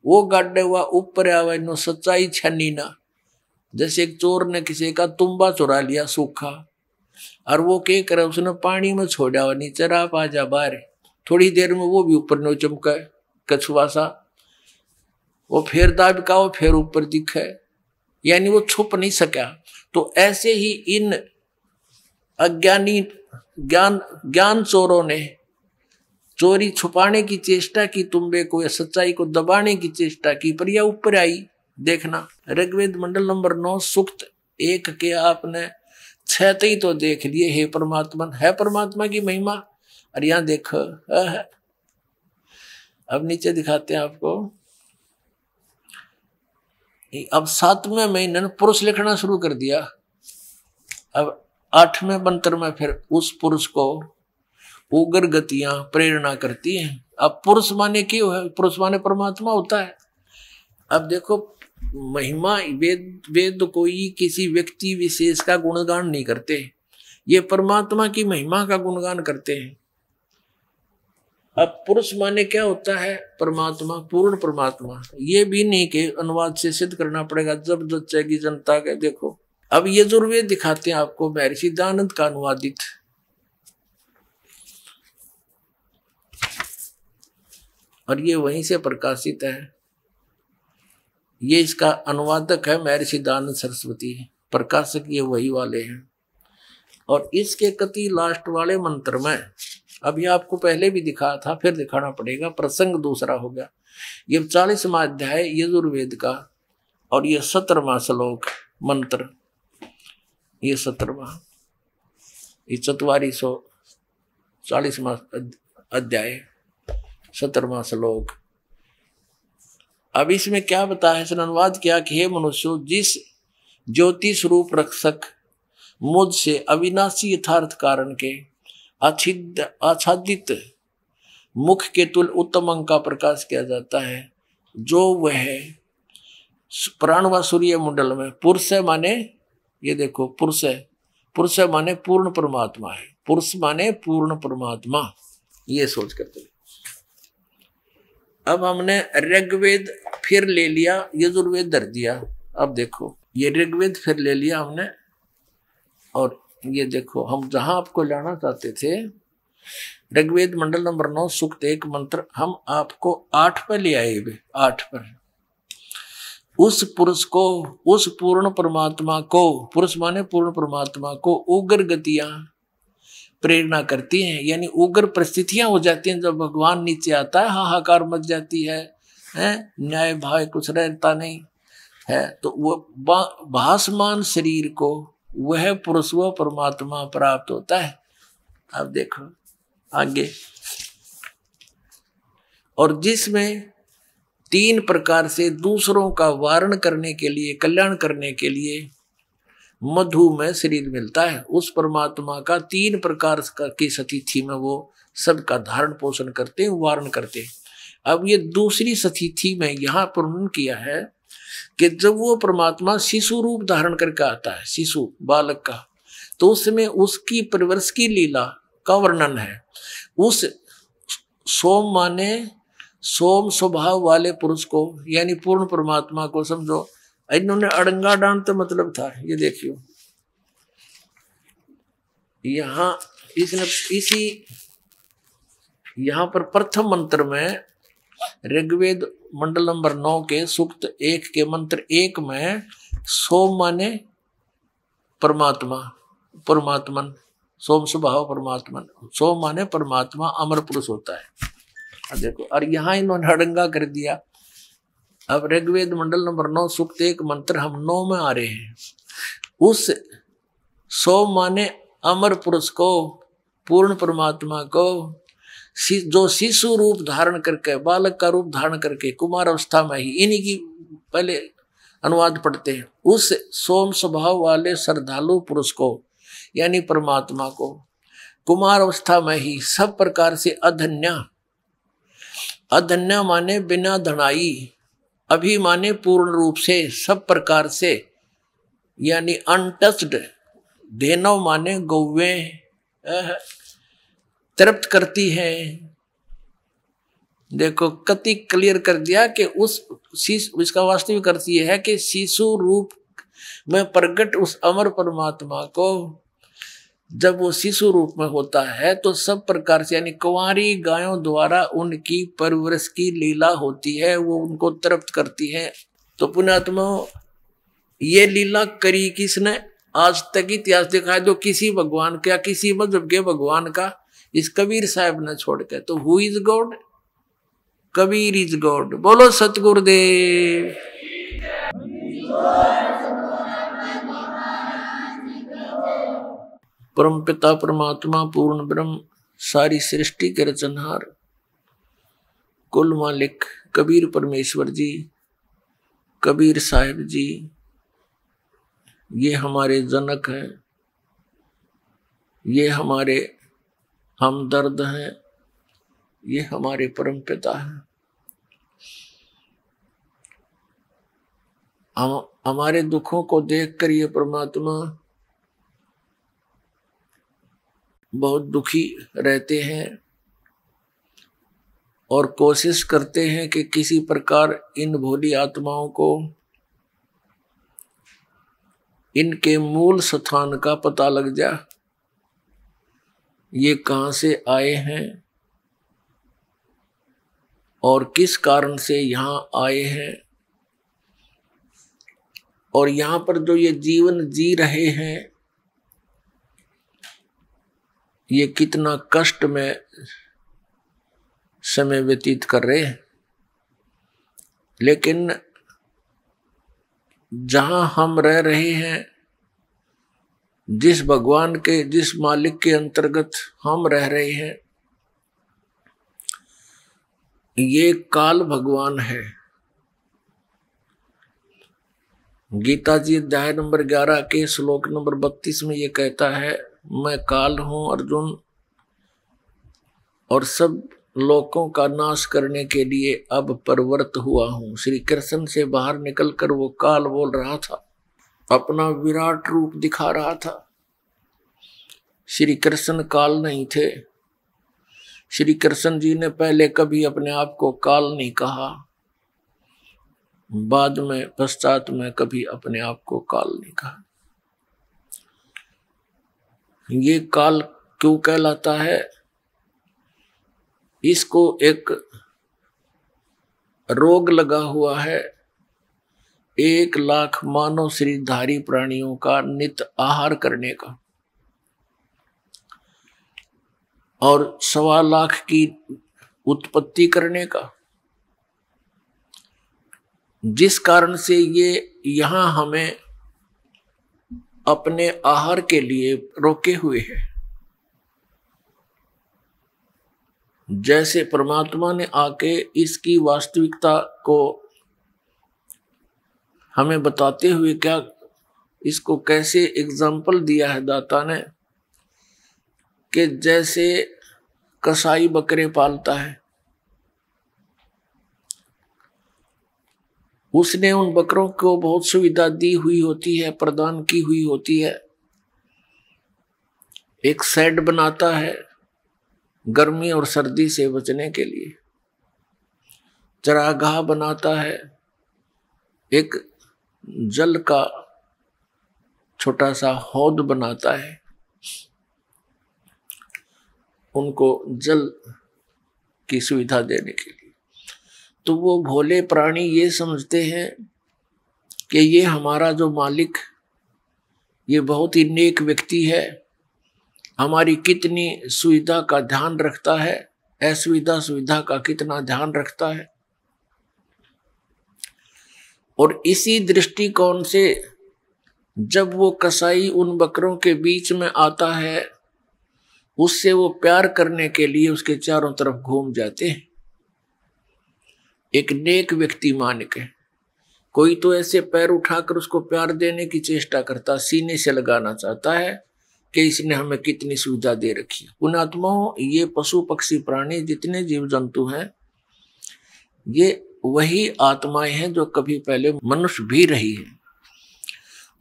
वो गड्ढे हुआ ऊपर आवे इन सच्चाई छनी ना जैसे एक चोर ने किसी का तुम्बा चुरा लिया सूखा और वो के करे उसने पानी में छोड़ा हुआ नीचे राप आ जा बाहर थोड़ी देर में वो भी ऊपर नो चमका कछुआ सा वो फिर दाब का वो फिर ऊपर दिखे यानी वो छुप नहीं सका तो ऐसे ही इन अज्ञानी ज्ञान ज्ञान चोरों ने चोरी छुपाने की चेष्टा की तुम्बे को या सच्चाई को दबाने की चेष्टा की पर ऊपर आई देखना ऋग्वेद मंडल नंबर नौ सुक्त एक के आपने छत ही तो देख लिए हे परमात्मा है परमात्मा की महिमा अरे यहां देखो अब नीचे दिखाते हैं आपको अब सातवें महीने ने पुरुष लिखना शुरू कर दिया अब आठवें मंत्र में फिर उस पुरुष को उग्र गतियां प्रेरणा करती हैं अब पुरुष माने क्यों है पुरुष माने परमात्मा होता है अब देखो महिमा वेद वेद कोई किसी व्यक्ति विशेष का गुणगान नहीं करते ये परमात्मा की महिमा का गुणगान करते हैं अब पुरुष माने क्या होता है परमात्मा पूर्ण परमात्मा ये भी नहीं के अनुवाद से सिद्ध करना पड़ेगा जब है जनता के देखो अब ये जरूर दिखाते हैं आपको महर्षि दानंद का अनुवादित और ये वहीं से प्रकाशित है ये इसका अनुवादक है महर्षि दानंद सरस्वती प्रकाशक ये वही वाले हैं और इसके कति लास्ट वाले मंत्र में अब यह आपको पहले भी दिखा था फिर दिखाना पड़ेगा प्रसंग दूसरा हो गया ये चालीसवा अध्याय यजुर्वेद का और ये सत्रवा श्लोक मंत्र ये सत्रवा ये चतवारी सौ चालीसवा अध्याय सत्रवा श्लोक अब इसमें क्या बताया इसने अनुवाद किया कि हे मनुष्य जिस ज्योतिष रूप रक्षक मुझसे अविनाशी यथार्थ कारण के अछिद आच्छादित मुख के तुल उत्तम अंग का प्रकाश किया जाता है जो वह प्राण व सूर्य मंडल में पुरुष माने ये देखो पुरुष पुरुष माने पूर्ण परमात्मा है पुरुष माने पूर्ण परमात्मा ये सोच कर चले अब हमने ऋग्वेद फिर ले लिया यजुर्वेद धर दिया अब देखो ये ऋग्वेद फिर ले लिया हमने और ये देखो हम जहां आपको लाना चाहते थे ऋग्वेद मंडल नंबर नौ सुक्त एक मंत्र हम आपको आठ पर ले आए हुए आठ पर उस पुरुष को उस पूर्ण परमात्मा को पुरुष माने पूर्ण परमात्मा को उग्र गतियां प्रेरणा करती हैं यानी उग्र परिस्थितियां हो जाती हैं जब भगवान नीचे आता है हाहाकार मच जाती है हैं न्याय भाव कुछ रहता नहीं है तो वो भाषमान शरीर को वह पुरुष व परमात्मा प्राप्त होता है आप देखो आगे और जिसमें तीन प्रकार से दूसरों का वारण करने के लिए कल्याण करने के लिए मधु में शरीर मिलता है उस परमात्मा का तीन प्रकार की थी में वो सबका धारण पोषण करते हैं वारण करते हैं अब ये दूसरी सतीथि में यहाँ उन्होंने किया है कि जब वो परमात्मा शिशु रूप धारण करके आता है शिशु बालक का तो उसमें उसकी परिवर्ष की लीला का वर्णन है उस सोम माने सोम स्वभाव वाले पुरुष को यानी पूर्ण परमात्मा को समझो इन्होंने अड़ंगा डांड तो मतलब था ये देखियो यहाँ इसने इसी यहाँ पर प्रथम मंत्र में ऋग्वेद मंडल नंबर नौ के सूक्त एक के मंत्र एक में सोम माने परमात्मा परमात्मन सोम स्वभाव परमात्मन सोम माने परमात्मा अमर पुरुष होता है देखो और यहाँ इन्होंने हड़ंगा कर दिया अब ऋग्वेद मंडल नंबर नौ सूक्त एक मंत्र हम नौ में आ रहे हैं उस सोम माने अमर पुरुष को पूर्ण परमात्मा को जो शिशु रूप धारण करके बालक का रूप धारण करके कुमार अवस्था में ही इन्हीं की पहले अनुवाद पढ़ते हैं उस सोम स्वभाव वाले श्रद्धालु पुरुष को यानी परमात्मा को कुमार अवस्था में ही सब प्रकार से अधन्य अधन्य माने बिना धनाई अभी माने पूर्ण रूप से सब प्रकार से यानी अनटच्ड धेनव माने गौवे तृप्त करती है देखो कति क्लियर कर दिया कि उस इसका वास्तविक करती है कि शिशु रूप में प्रगट उस अमर परमात्मा को जब वो शिशु रूप में होता है तो सब प्रकार से यानी कुंवारी गायों द्वारा उनकी परवरिश की लीला होती है वो उनको तृप्त करती है तो पुण्यात्मा ये लीला करी किसने आज तक इतिहास दिखाया जो किसी भगवान का किसी मजहब के भगवान का इस कबीर साहब ने छोड़ के तो who is God Kabir is God बोलो सतगुरुदेव परम पिता परमात्मा पूर्ण ब्रह्म सारी सृष्टि के रचनहार कुल मालिक कबीर परमेश्वर जी कबीर साहेब जी ये हमारे जनक हैं ये हमारे हम दर्द हैं ये हमारे परम पिता हैं हमारे दुखों को देखकर ये परमात्मा बहुत दुखी रहते हैं और कोशिश करते हैं कि किसी प्रकार इन भोली आत्माओं को इनके मूल स्थान का पता लग जाए ये कहाँ से आए हैं और किस कारण से यहाँ आए हैं और यहाँ पर जो ये जीवन जी रहे हैं ये कितना कष्ट में समय व्यतीत कर रहे हैं लेकिन जहाँ हम रह रहे हैं जिस भगवान के जिस मालिक के अंतर्गत हम रह रहे हैं ये काल भगवान है गीता जी अध्याय नंबर ग्यारह के श्लोक नंबर बत्तीस में ये कहता है मैं काल हूँ अर्जुन और सब लोकों का नाश करने के लिए अब परवर्त हुआ हूँ श्री कृष्ण से बाहर निकलकर वो काल बोल रहा था अपना विराट रूप दिखा रहा था श्री कृष्ण काल नहीं थे श्री कृष्ण जी ने पहले कभी अपने आप को काल नहीं कहा बाद में पश्चात में कभी अपने आप को काल नहीं कहा ये काल क्यों कहलाता है इसको एक रोग लगा हुआ है एक लाख मानव श्रीधारी प्राणियों का नित आहार करने का और सवा लाख की उत्पत्ति करने का जिस कारण से ये यहां हमें अपने आहार के लिए रोके हुए हैं जैसे परमात्मा ने आके इसकी वास्तविकता को हमें बताते हुए क्या इसको कैसे एग्जाम्पल दिया है दाता ने कि जैसे कसाई बकरे पालता है उसने उन बकरों को बहुत सुविधा दी हुई होती है प्रदान की हुई होती है एक सेड बनाता है गर्मी और सर्दी से बचने के लिए चरागाह बनाता है एक जल का छोटा सा हौद बनाता है उनको जल की सुविधा देने के लिए तो वो भोले प्राणी ये समझते हैं कि ये हमारा जो मालिक ये बहुत ही नेक व्यक्ति है हमारी कितनी सुविधा का ध्यान रखता है असुविधा सुविधा का कितना ध्यान रखता है और इसी दृष्टिकोण से जब वो कसाई उन बकरों के बीच में आता है उससे वो प्यार करने के लिए उसके चारों तरफ घूम जाते हैं एक नेक व्यक्ति मान के कोई तो ऐसे पैर उठाकर उसको प्यार देने की चेष्टा करता सीने से लगाना चाहता है कि इसने हमें कितनी सुविधा दे रखी उन आत्माओं ये पशु पक्षी प्राणी जितने जीव जंतु हैं ये वही आत्माएं हैं जो कभी पहले मनुष्य भी रही है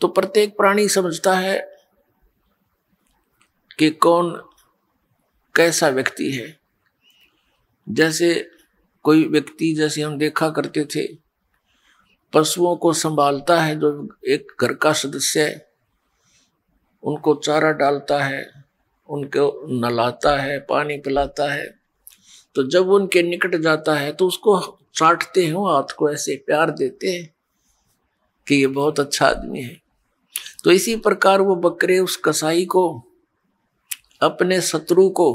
तो प्रत्येक प्राणी समझता है कि कौन कैसा व्यक्ति है जैसे कोई व्यक्ति जैसे हम देखा करते थे पशुओं को संभालता है जो एक घर का सदस्य है उनको चारा डालता है उनको नलाता है पानी पिलाता है तो जब उनके निकट जाता है तो उसको चाटते हो हाथ को ऐसे प्यार देते हैं कि ये बहुत अच्छा आदमी है तो इसी प्रकार वो बकरे उस कसाई को अपने शत्रु को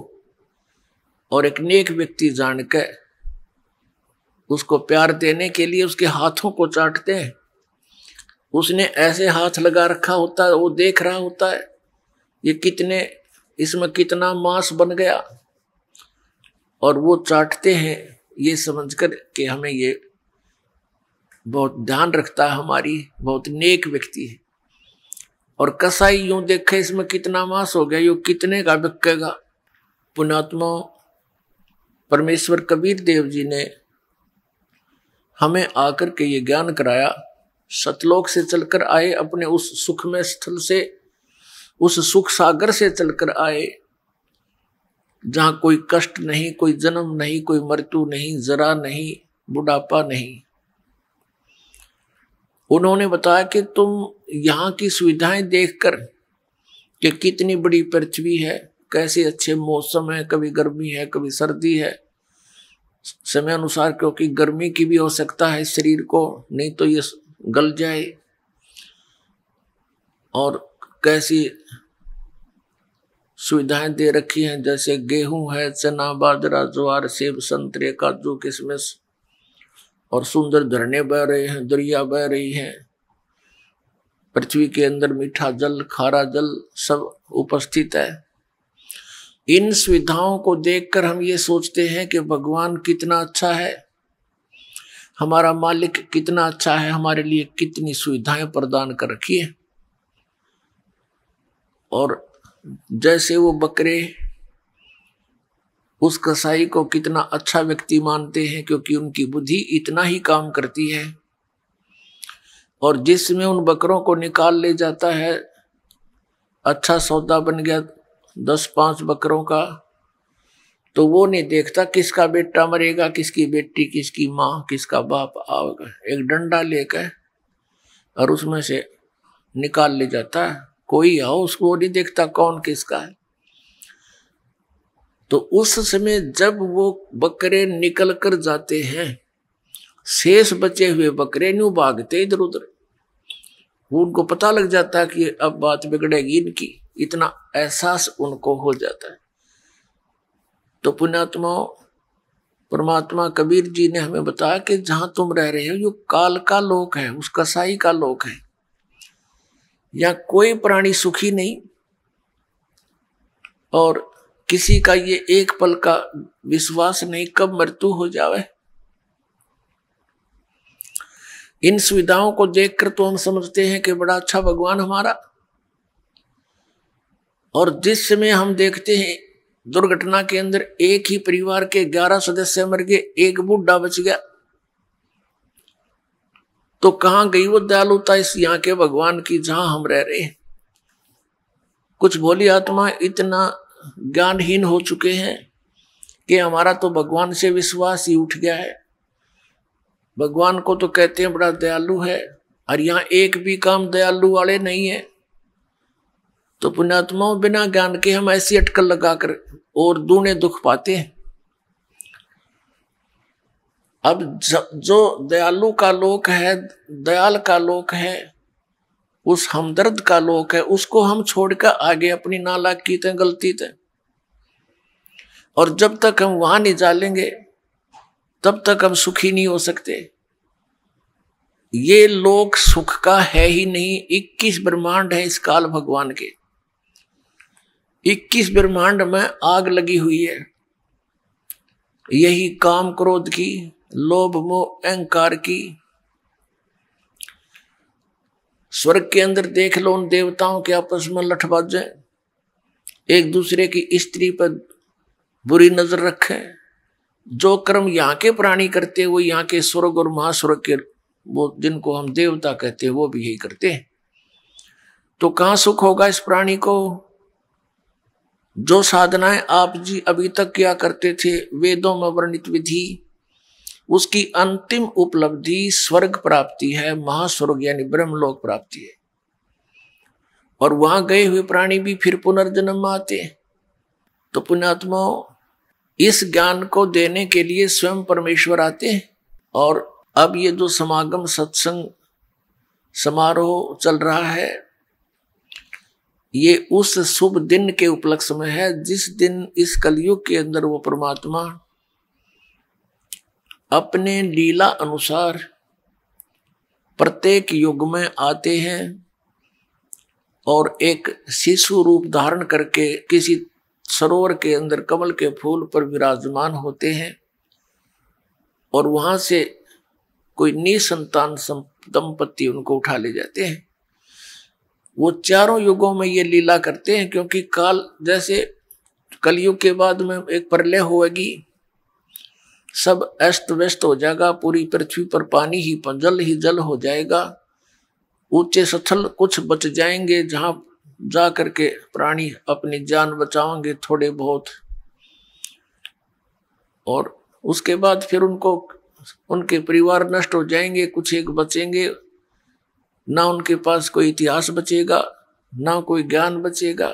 और एक नेक व्यक्ति जानकर उसको प्यार देने के लिए उसके हाथों को चाटते हैं उसने ऐसे हाथ लगा रखा होता है वो देख रहा होता है ये कितने इसमें कितना मांस बन गया और वो चाटते हैं ये कर कि हमें ये बहुत ध्यान रखता है हमारी बहुत नेक व्यक्ति है और कसाई यूं देखे इसमें कितना मास हो गया यो कितने का बिकेगा पुणात्मा परमेश्वर कबीर देव जी ने हमें आकर के ये ज्ञान कराया सतलोक से चलकर आए अपने उस सुख में स्थल से उस सुख सागर से चलकर आए जहाँ कोई कष्ट नहीं कोई जन्म नहीं कोई मृत्यु नहीं जरा नहीं बुढ़ापा नहीं उन्होंने बताया कि तुम यहाँ की सुविधाएं देखकर कि कितनी बड़ी पृथ्वी है कैसे अच्छे मौसम है कभी गर्मी है कभी सर्दी है समय अनुसार क्योंकि गर्मी की भी आवश्यकता है शरीर को नहीं तो ये गल जाए और कैसी सुविधाएं दे रखी हैं जैसे गेहूं है चना बाजरा ज्वार सेब संतरे काजू किशमिश और सुंदर झरने बह रहे हैं दरिया बह रही हैं पृथ्वी के अंदर मीठा जल खारा जल सब उपस्थित है इन सुविधाओं को देखकर हम ये सोचते हैं कि भगवान कितना अच्छा है हमारा मालिक कितना अच्छा है हमारे लिए कितनी सुविधाएं प्रदान कर रखी है और जैसे वो बकरे उस कसाई को कितना अच्छा व्यक्ति मानते हैं क्योंकि उनकी बुद्धि इतना ही काम करती है और जिसमें उन बकरों को निकाल ले जाता है अच्छा सौदा बन गया दस पांच बकरों का तो वो नहीं देखता किसका बेटा मरेगा किसकी बेटी किसकी माँ किसका बाप आएगा एक डंडा लेकर और उसमें से निकाल ले जाता है कोई आओ उसको वो नहीं देखता कौन किसका है तो उस समय जब वो बकरे निकल कर जाते हैं शेष बचे हुए बकरे न्यू भागते इधर उधर उनको पता लग जाता कि अब बात बिगड़ेगी इनकी इतना एहसास उनको हो जाता है तो पुण्यात्मा परमात्मा कबीर जी ने हमें बताया कि जहां तुम रह रहे हो ये काल का लोक है उसका साई का लोक है यहां कोई प्राणी सुखी नहीं और किसी का ये एक पल का विश्वास नहीं कब मृत्यु हो जावे इन सुविधाओं को देखकर तो हम समझते हैं कि बड़ा अच्छा भगवान हमारा और जिस समय हम देखते हैं दुर्घटना के अंदर एक ही परिवार के ग्यारह सदस्य मर गए एक बुढा बच गया तो कहाँ गई वो दयालुता इस यहाँ के भगवान की जहां हम रह रहे हैं कुछ भोली आत्मा इतना ज्ञानहीन हो चुके हैं कि हमारा तो भगवान से विश्वास ही उठ गया है भगवान को तो कहते हैं बड़ा दयालु है और यहाँ एक भी काम दयालु वाले नहीं है तो पुण्यात्माओं बिना ज्ञान के हम ऐसी अटकल लगाकर और दूने दुख पाते हैं अब जो दयालु का लोक है दयाल का लोक है उस हमदर्द का लोक है उसको हम छोड़कर आगे अपनी नालाक की थे गलती थे और जब तक हम वहां नहीं जालेंगे तब तक हम सुखी नहीं हो सकते ये लोक सुख का है ही नहीं 21 ब्रह्मांड है इस काल भगवान के 21 ब्रह्मांड में आग लगी हुई है यही काम क्रोध की लोभ मोह अहंकार की स्वर्ग के अंदर देख लो उन देवताओं के आपस में लठबाजें एक दूसरे की स्त्री पर बुरी नजर रखे जो कर्म यहाँ के प्राणी करते हैं वो यहाँ के स्वर्ग और महास्वर्ग के वो जिनको हम देवता कहते हैं वो भी यही करते हैं तो कहाँ सुख होगा इस प्राणी को जो साधनाएं आप जी अभी तक क्या करते थे वेदों में वर्णित विधि उसकी अंतिम उपलब्धि स्वर्ग प्राप्ति है महास्वर्ग यानी ब्रह्मलोक प्राप्ति है और वहां गए हुए प्राणी भी फिर पुनर्जन्म आते हैं तो पुण्यात्मा इस ज्ञान को देने के लिए स्वयं परमेश्वर आते हैं और अब ये जो समागम सत्संग समारोह चल रहा है ये उस शुभ दिन के उपलक्ष्य में है जिस दिन इस कलयुग के अंदर वो परमात्मा अपने लीला अनुसार प्रत्येक युग में आते हैं और एक शिशु रूप धारण करके किसी सरोवर के अंदर कमल के फूल पर विराजमान होते हैं और वहाँ से कोई निसंतान दंपत्ति उनको उठा ले जाते हैं वो चारों युगों में ये लीला करते हैं क्योंकि काल जैसे कलयुग के बाद में एक प्रलय होगी सब अस्त व्यस्त हो जाएगा पूरी पृथ्वी पर पानी ही जल ही जल हो जाएगा ऊंचे सथल कुछ बच जाएंगे जहाँ जा करके प्राणी अपनी जान बचाओगे थोड़े बहुत और उसके बाद फिर उनको उनके परिवार नष्ट हो जाएंगे कुछ एक बचेंगे ना उनके पास कोई इतिहास बचेगा ना कोई ज्ञान बचेगा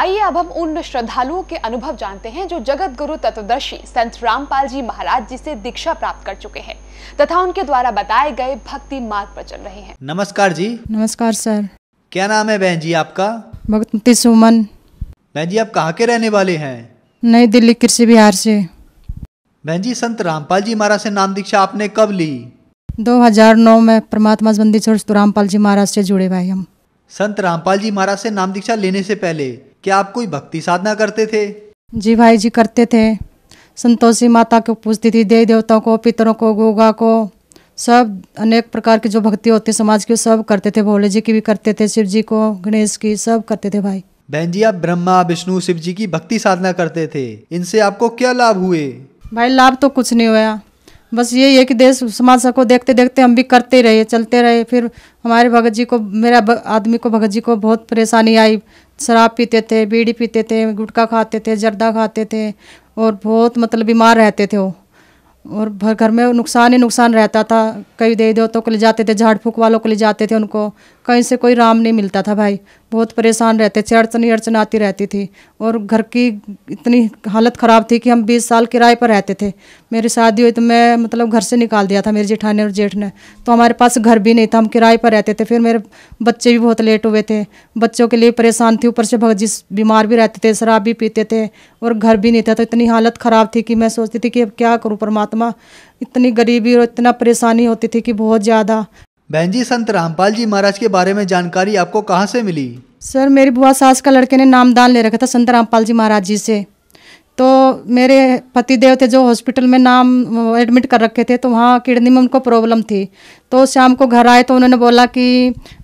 आइए अब हम उन श्रद्धालुओं के अनुभव जानते हैं जो जगत गुरु तत्वदर्शी संत रामपाल जी महाराज जी से दीक्षा प्राप्त कर चुके हैं तथा उनके द्वारा बताए गए भक्ति मार्ग पर चल रहे हैं
नमस्कार जी नमस्कार सर क्या
नाम है बहन जी आपका
भक्ति सुमन
बहन जी आप कहाँ के रहने वाले हैं
नई दिल्ली कृषि बिहार से
बहन जी संत रामपाल जी महाराज से नाम दीक्षा आपने कब ली
2009 में परमात्मा बंदी छोड़ तो रामपाल जी महाराज से जुड़े भाई हम
संत रामपाल जी महाराज से नाम दीक्षा लेने से पहले क्या आप कोई भक्ति साधना करते थे
जी भाई जी करते थे संतोषी माता को पूजती थी देवी देवताओं को पितरों को गोगा को सब अनेक प्रकार की जो भक्ति होती समाज की सब करते थे भोले जी की भी करते थे शिव जी को गणेश की सब करते थे भाई
बहन जी आप ब्रह्मा विष्णु शिव जी की भक्ति साधना करते थे इनसे आपको क्या लाभ हुए
भाई लाभ तो कुछ नहीं हुआ बस यही है कि देश समाज सबको देखते देखते हम भी करते रहे चलते रहे फिर हमारे भगत जी को मेरा आदमी को भगत जी को बहुत परेशानी आई शराब पीते थे बीड़ी पीते थे गुटखा खाते थे जर्दा खाते थे और बहुत मतलब बीमार रहते थे वो और भर घर में नुकसान ही नुकसान रहता था कई दे देवतों को ले जाते थे झाड़ फूक वालों को ले जाते थे उनको कहीं से कोई राम नहीं मिलता था भाई बहुत परेशान रहते थे अड़चनी अड़चन आती रहती थी और घर की इतनी हालत ख़राब थी कि हम 20 साल किराए पर रहते थे मेरी शादी हुई तो मैं मतलब घर से निकाल दिया था मेरे जेठाने और जेठ ने तो हमारे पास घर भी नहीं था हम किराए पर रहते थे फिर मेरे बच्चे भी बहुत लेट हुए थे बच्चों के लिए परेशान थी ऊपर से भगत बीमार भी रहते थे शराब भी पीते थे और घर भी नहीं था तो इतनी हालत ख़राब थी कि मैं सोचती थी कि अब क्या करूँ परमात्मा इतनी गरीबी और इतना परेशानी होती थी कि बहुत ज़्यादा
बहन जी संत रामपाल जी महाराज के बारे में जानकारी आपको कहाँ
से मिली सर मेरी बुआ सास का लड़के ने नामदान ले रखा था संत रामपाल जी महाराज जी से तो मेरे पति देव थे जो हॉस्पिटल में नाम एडमिट कर रखे थे तो वहाँ किडनी में उनको प्रॉब्लम थी तो शाम को घर आए तो उन्होंने बोला कि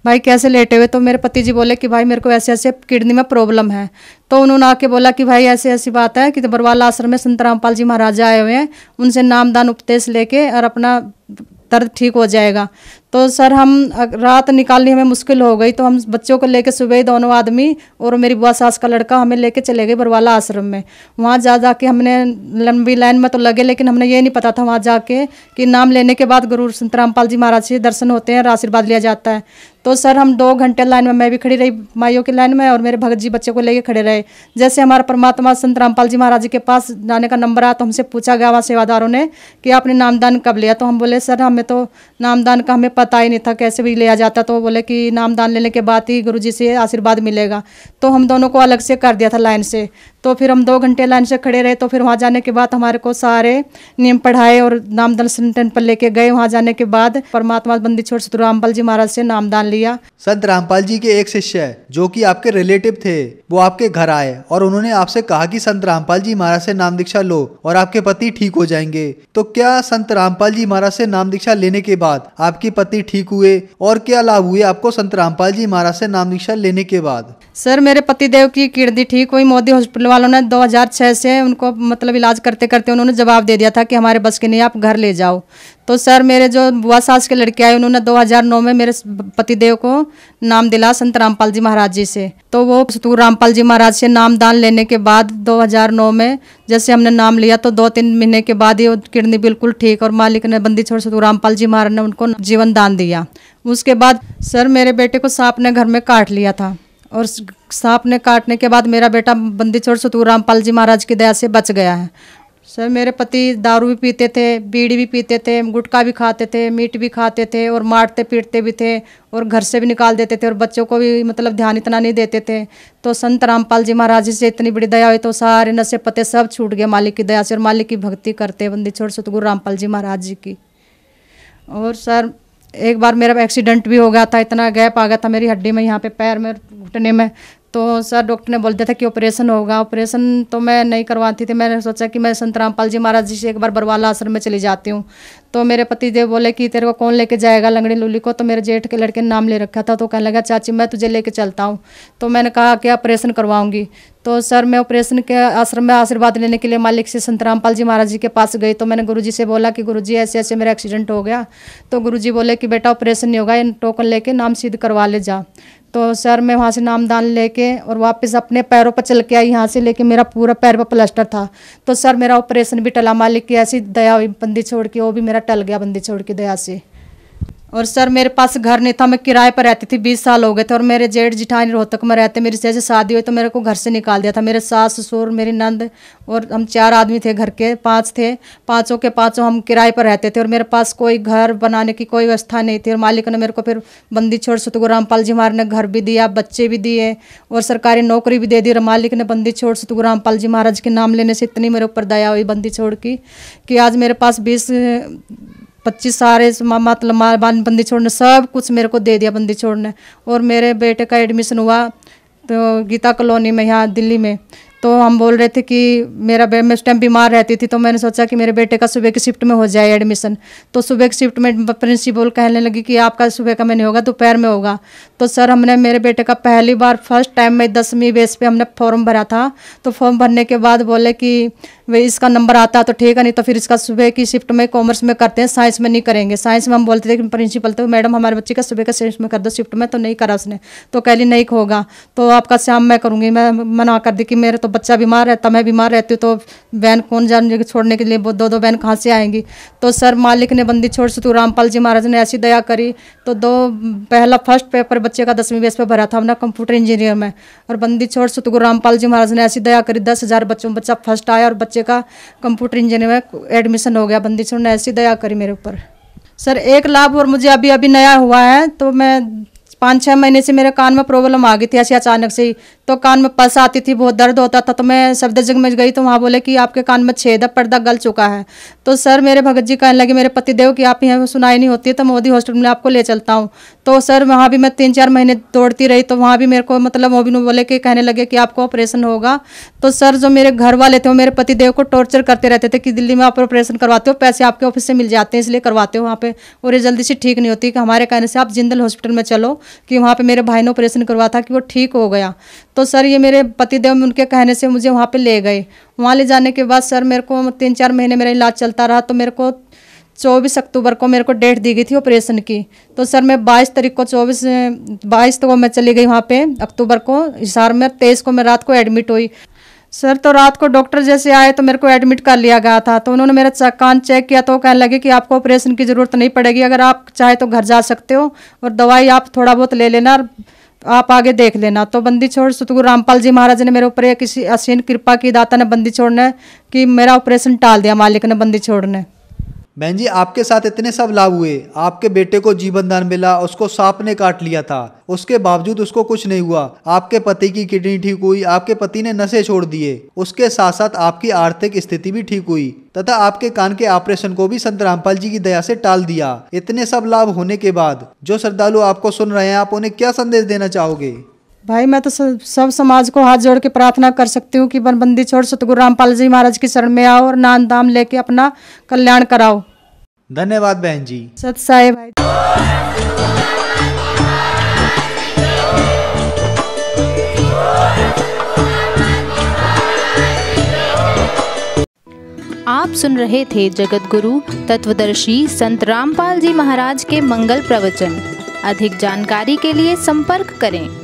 भाई कैसे लेटे हुए तो मेरे पति जी बोले कि भाई मेरे को ऐसे ऐसे किडनी में प्रॉब्लम है तो उन्होंने आके बोला कि भाई ऐसी ऐसी बात है कि तो बरवाला आश्रम में संत रामपाल जी महाराज आए हुए हैं उनसे नामदान उपदेश लेके और अपना दर्द ठीक हो जाएगा तो सर हम रात निकालनी हमें मुश्किल हो गई तो हम बच्चों को लेके सुबह ही दोनों आदमी और मेरी बुआ सास का लड़का हमें लेके चले गए बरवाला आश्रम में वहाँ जा जा के हमने लंबी लाइन में तो लगे लेकिन हमने ये नहीं पता था वहाँ जाके कि नाम लेने के बाद गुरु संत रामपाल जी महाराज से दर्शन होते हैं और आशीर्वाद लिया जाता है तो सर हम दो घंटे लाइन में मैं भी खड़ी रही माइयों की लाइन में और मेरे भगत जी बच्चों को लेके खड़े रहे जैसे हमारा परमात्मा संत रामपाल जी महाराज के पास जाने का नंबर आया तो हमसे पूछा गया वहाँ सेवादारों ने कि आपने नामदान कब लिया तो हम बोले सर हमें तो नामदान का हमें पता ही नहीं था कैसे भी लिया जाता तो बोले कि नाम दान लेने के बाद ही गुरु जी से आशीर्वाद मिलेगा तो हम दोनों को अलग से कर दिया था लाइन से तो फिर हम दो घंटे लाइन से खड़े रहे तो फिर वहाँ जाने के बाद हमारे को सारे नियम पढ़ाए और नामदान सेंटर पर लेके गए वहाँ जाने के बाद परमात्मा बंदी छोड़ सतु रामपाल जी महाराज से नाम दान लिया संत रामपाल जी के एक
शिष्य जो कि आपके रिलेटिव थे वो आपके घर आए और उन्होंने आपसे कहा कि संत रामपाल जी महाराज से नाम दीक्षा लो और आपके पति ठीक हो जाएंगे तो क्या संत रामपाल जी महाराज से नाम दीक्षा लेने के बाद आपकी पत्नी पत्नी ठीक हुए और क्या लाभ हुए आपको संत रामपाल जी महाराज से नाम दीक्षा
लेने के बाद सर मेरे पति देव की किडनी ठीक हुई मोदी हॉस्पिटल वालों ने 2006 से उनको मतलब इलाज करते करते उन्होंने जवाब दे दिया था कि हमारे बस के नहीं आप घर ले जाओ तो सर मेरे जो बुआ सास के लड़के आए उन्होंने 2009 में मेरे पतिदेव को नाम दिला संत रामपाल जी महाराज जी से तो वो सतगुरु रामपाल जी महाराज से नाम दान लेने के बाद 2009 में जैसे हमने नाम लिया तो दो तीन महीने के बाद ही किडनी बिल्कुल ठीक और मालिक ने बंदी छोड़ सतगुरु रामपाल जी महाराज ने उनको जीवन दान दिया उसके बाद सर मेरे बेटे को सांप ने घर में काट लिया था और सांप ने काटने के बाद मेरा बेटा बंदी छोड़ सतगुरु रामपाल जी महाराज की दया से बच गया है सर मेरे पति दारू भी पीते थे बीड़ी भी पीते थे गुटखा भी खाते थे मीट भी खाते थे और मारते पीटते भी थे और घर से भी निकाल देते थे और बच्चों को भी मतलब ध्यान इतना नहीं देते थे तो संत रामपाल जी महाराज जी से इतनी बड़ी दया हुई तो सारे नशे पते सब छूट गए मालिक की दया से और मालिक की भक्ति करते बंदी छोड़ सतगुरु रामपाल जी महाराज जी की और सर एक बार मेरा एक्सीडेंट भी हो गया था इतना गैप आ गया था मेरी हड्डी में यहाँ पे पैर में घुटने में तो सर डॉक्टर ने बोल दिया था कि ऑपरेशन होगा ऑपरेशन तो मैं नहीं करवाती थी मैंने सोचा कि मैं संत रामपाल जी महाराज जी से एक बार बरवाला आश्रम में चली जाती हूँ तो मेरे पति देव बोले कि तेरे को कौन लेके जाएगा लंगड़ी लुली को तो मेरे जेठ के लड़के ने नाम ले रखा था तो कहने लगा चाची मैं तुझे लेके चलता हूँ तो मैंने कहा कि ऑपरेशन करवाऊंगी तो सर मैं ऑपरेशन के आश्रम में आशीर्वाद लेने के लिए मालिक से संत रामपाल जी महाराज जी के पास गई तो मैंने गुरु जी से बोला कि गुरु जी ऐसे ऐसे मेरा एक्सीडेंट हो गया तो गुरु जी बोले कि बेटा ऑपरेशन नहीं होगा इन टोकन लेके नाम सिद्ध करवा ले जा तो सर मैं वहाँ से नामदान लेके और वापस अपने पैरों पर चल के आई यहाँ से लेके मेरा पूरा पैर पर प्लास्टर था तो सर मेरा ऑपरेशन भी टला मालिक की ऐसी दया बंदी छोड़ के वो भी मेरा टल गया बंदी छोड़ के दया से और सर मेरे पास घर नहीं था मैं किराए पर रहती थी बीस साल हो गए थे और मेरे जेठ जिठानी रोहतक में रहते मेरी जैसे शादी हुई तो मेरे को घर से निकाल दिया था मेरे सास ससुर मेरी नंद और हम चार आदमी थे घर के पांच थे पांचों के पांचों हम किराए पर रहते थे और मेरे पास कोई घर बनाने की कोई व्यवस्था नहीं थी और मालिक ने मेरे को फिर बंदी छोड़ सतगुरु रामपाल जी महाराज ने घर भी दिया बच्चे भी दिए और सरकारी नौकरी भी दे दी और मालिक ने बंदी छोड़ सतगुरु रामपाल जी महाराज के नाम लेने से इतनी मेरे ऊपर दया हुई बंदी छोड़ की कि आज मेरे पास बीस पच्चीस सारे मतलब बाल बंदी छोड़ने सब कुछ मेरे को दे दिया बंदी छोड़ ने और मेरे बेटे का एडमिशन हुआ तो गीता कॉलोनी में यहाँ दिल्ली में तो हम बोल रहे थे कि मेरा बे मैं उस टाइम बीमार रहती थी तो मैंने सोचा कि मेरे बेटे का सुबह की शिफ्ट में हो जाए एडमिशन तो सुबह की शिफ्ट में प्रिंसिपल कहने लगी कि आपका सुबह का मैंने नहीं होगा दोपहर में होगा तो सर हमने मेरे बेटे का पहली बार फर्स्ट टाइम में दसवीं बेस पे हमने फॉर्म भरा था तो फॉर्म भरने के बाद बोले कि वे इसका नंबर आता है तो ठीक है नहीं तो फिर इसका सुबह की शिफ्ट में कॉमर्स में करते हैं साइंस में नहीं करेंगे साइंस में हम बोलते थे कि प्रिंसिपल तो मैडम हमारे बच्चे का सुबह का साइंस में कर दो शिफ्ट में तो नहीं करा उसने तो कह ली नहीं होगा तो आपका शाम मैं करूँगी मैं मना कर दी कि मेरे तो बच्चा बीमार रहता मैं बीमार रहती हूँ तो वैन कौन जाने छोड़ने के लिए दो दो वैन कहाँ से आएंगी तो सर मालिक ने बंदी छोड़ सतू तो रामपाल जी महाराज ने ऐसी दया करी तो दो पहला फर्स्ट पेपर बच्चे का दसवीं बेस पर भरा था हमने कंप्यूटर इंजीनियर में और बंदी छोड़ सतगुरु तो रामपाल जी महाराज ने ऐसी दया करी दस हज़ार बच्चों बच्चा फर्स्ट आया और बच्चे बच्चे का कंप्यूटर इंजीनियर में एडमिशन हो गया बंदी छोड़ना ऐसी दया करी मेरे ऊपर सर एक लाभ और मुझे अभी अभी नया हुआ है तो मैं पाँच छः महीने से मेरे कान में प्रॉब्लम आ गई थी ऐसी अचानक से तो कान में पस आती थी बहुत दर्द होता था तो मैं सफदरजंग में गई तो वहाँ बोले कि आपके कान में छेद पर्दा गल चुका है तो सर मेरे भगत जी कहने लगे मेरे पतिदेव की आप यहाँ सुनाई नहीं होती है तो मोदी हॉस्पिटल में आपको ले चलता हूँ तो सर वहाँ भी मैं तीन चार महीने दौड़ती रही तो वहाँ भी मेरे को मतलब मोबिन बोले कि कहने लगे कि आपको ऑपरेशन होगा तो सर जो मेरे घर वाले थे वो मेरे पतिदेव को टॉर्चर करते रहते थे कि दिल्ली में आप ऑपरेशन करवाते हो पैसे आपके ऑफिस से मिल जाते हैं इसलिए करवाते हो वहाँ पे और ये जल्दी से ठीक नहीं होती कि हमारे कहने से आप जिंदल हॉस्पिटल में चलो कि वहाँ पे मेरे भाई ने ऑपरेशन करवा था कि वो ठीक हो गया तो सर ये मेरे पतिदेव उनके कहने से मुझे वहाँ पे ले गए वहाँ ले जाने के बाद सर मेरे को तीन चार महीने मेरा इलाज चलता रहा तो मेरे को चौबीस अक्टूबर को मेरे को डेट दी गई थी ऑपरेशन की तो सर मैं बाईस तारीख को चौबीस बाईस को मैं चली गई वहाँ पर अक्टूबर को हिसार में तेईस को मैं रात को एडमिट हुई सर तो रात को डॉक्टर जैसे आए तो मेरे को एडमिट कर लिया गया था तो उन्होंने मेरा कान चेक किया तो कहने लगे कि आपको ऑपरेशन की ज़रूरत नहीं पड़ेगी अगर आप चाहे तो घर जा सकते हो और दवाई आप थोड़ा बहुत ले लेना आप आगे देख लेना तो बंदी छोड़ सतगुरु रामपाल जी महाराज ने मेरे ऊपर एक किसी असीन कृपा की दाता ने बंदी छोड़ने कि मेरा ऑपरेशन टाल दिया मालिक ने बंदी छोड़ने
बहन जी आपके साथ इतने सब लाभ हुए आपके बेटे को जीवन दान मिला उसको सांप ने काट लिया था उसके बावजूद उसको कुछ नहीं हुआ आपके पति की किडनी ठीक हुई आपके पति ने नशे छोड़ दिए उसके साथ साथ आपकी आर्थिक स्थिति भी ठीक हुई तथा आपके कान के ऑपरेशन को भी संत रामपाल जी की दया से टाल दिया इतने सब लाभ होने के बाद जो श्रद्धालु आपको सुन रहे हैं आप उन्हें क्या संदेश देना चाहोगे
भाई मैं तो सब, सब समाज को हाथ जोड़ के प्रार्थना कर सकती हूँ कि बनबंदी छोड़ सतगुरु रामपाल जी महाराज की शरण में आओ और नान दाम लेके अपना कल्याण कराओ
धन्यवाद बहन जी
सत भाई आप सुन रहे थे जगत गुरु तत्वदर्शी संत रामपाल जी महाराज के मंगल प्रवचन अधिक जानकारी के लिए संपर्क करें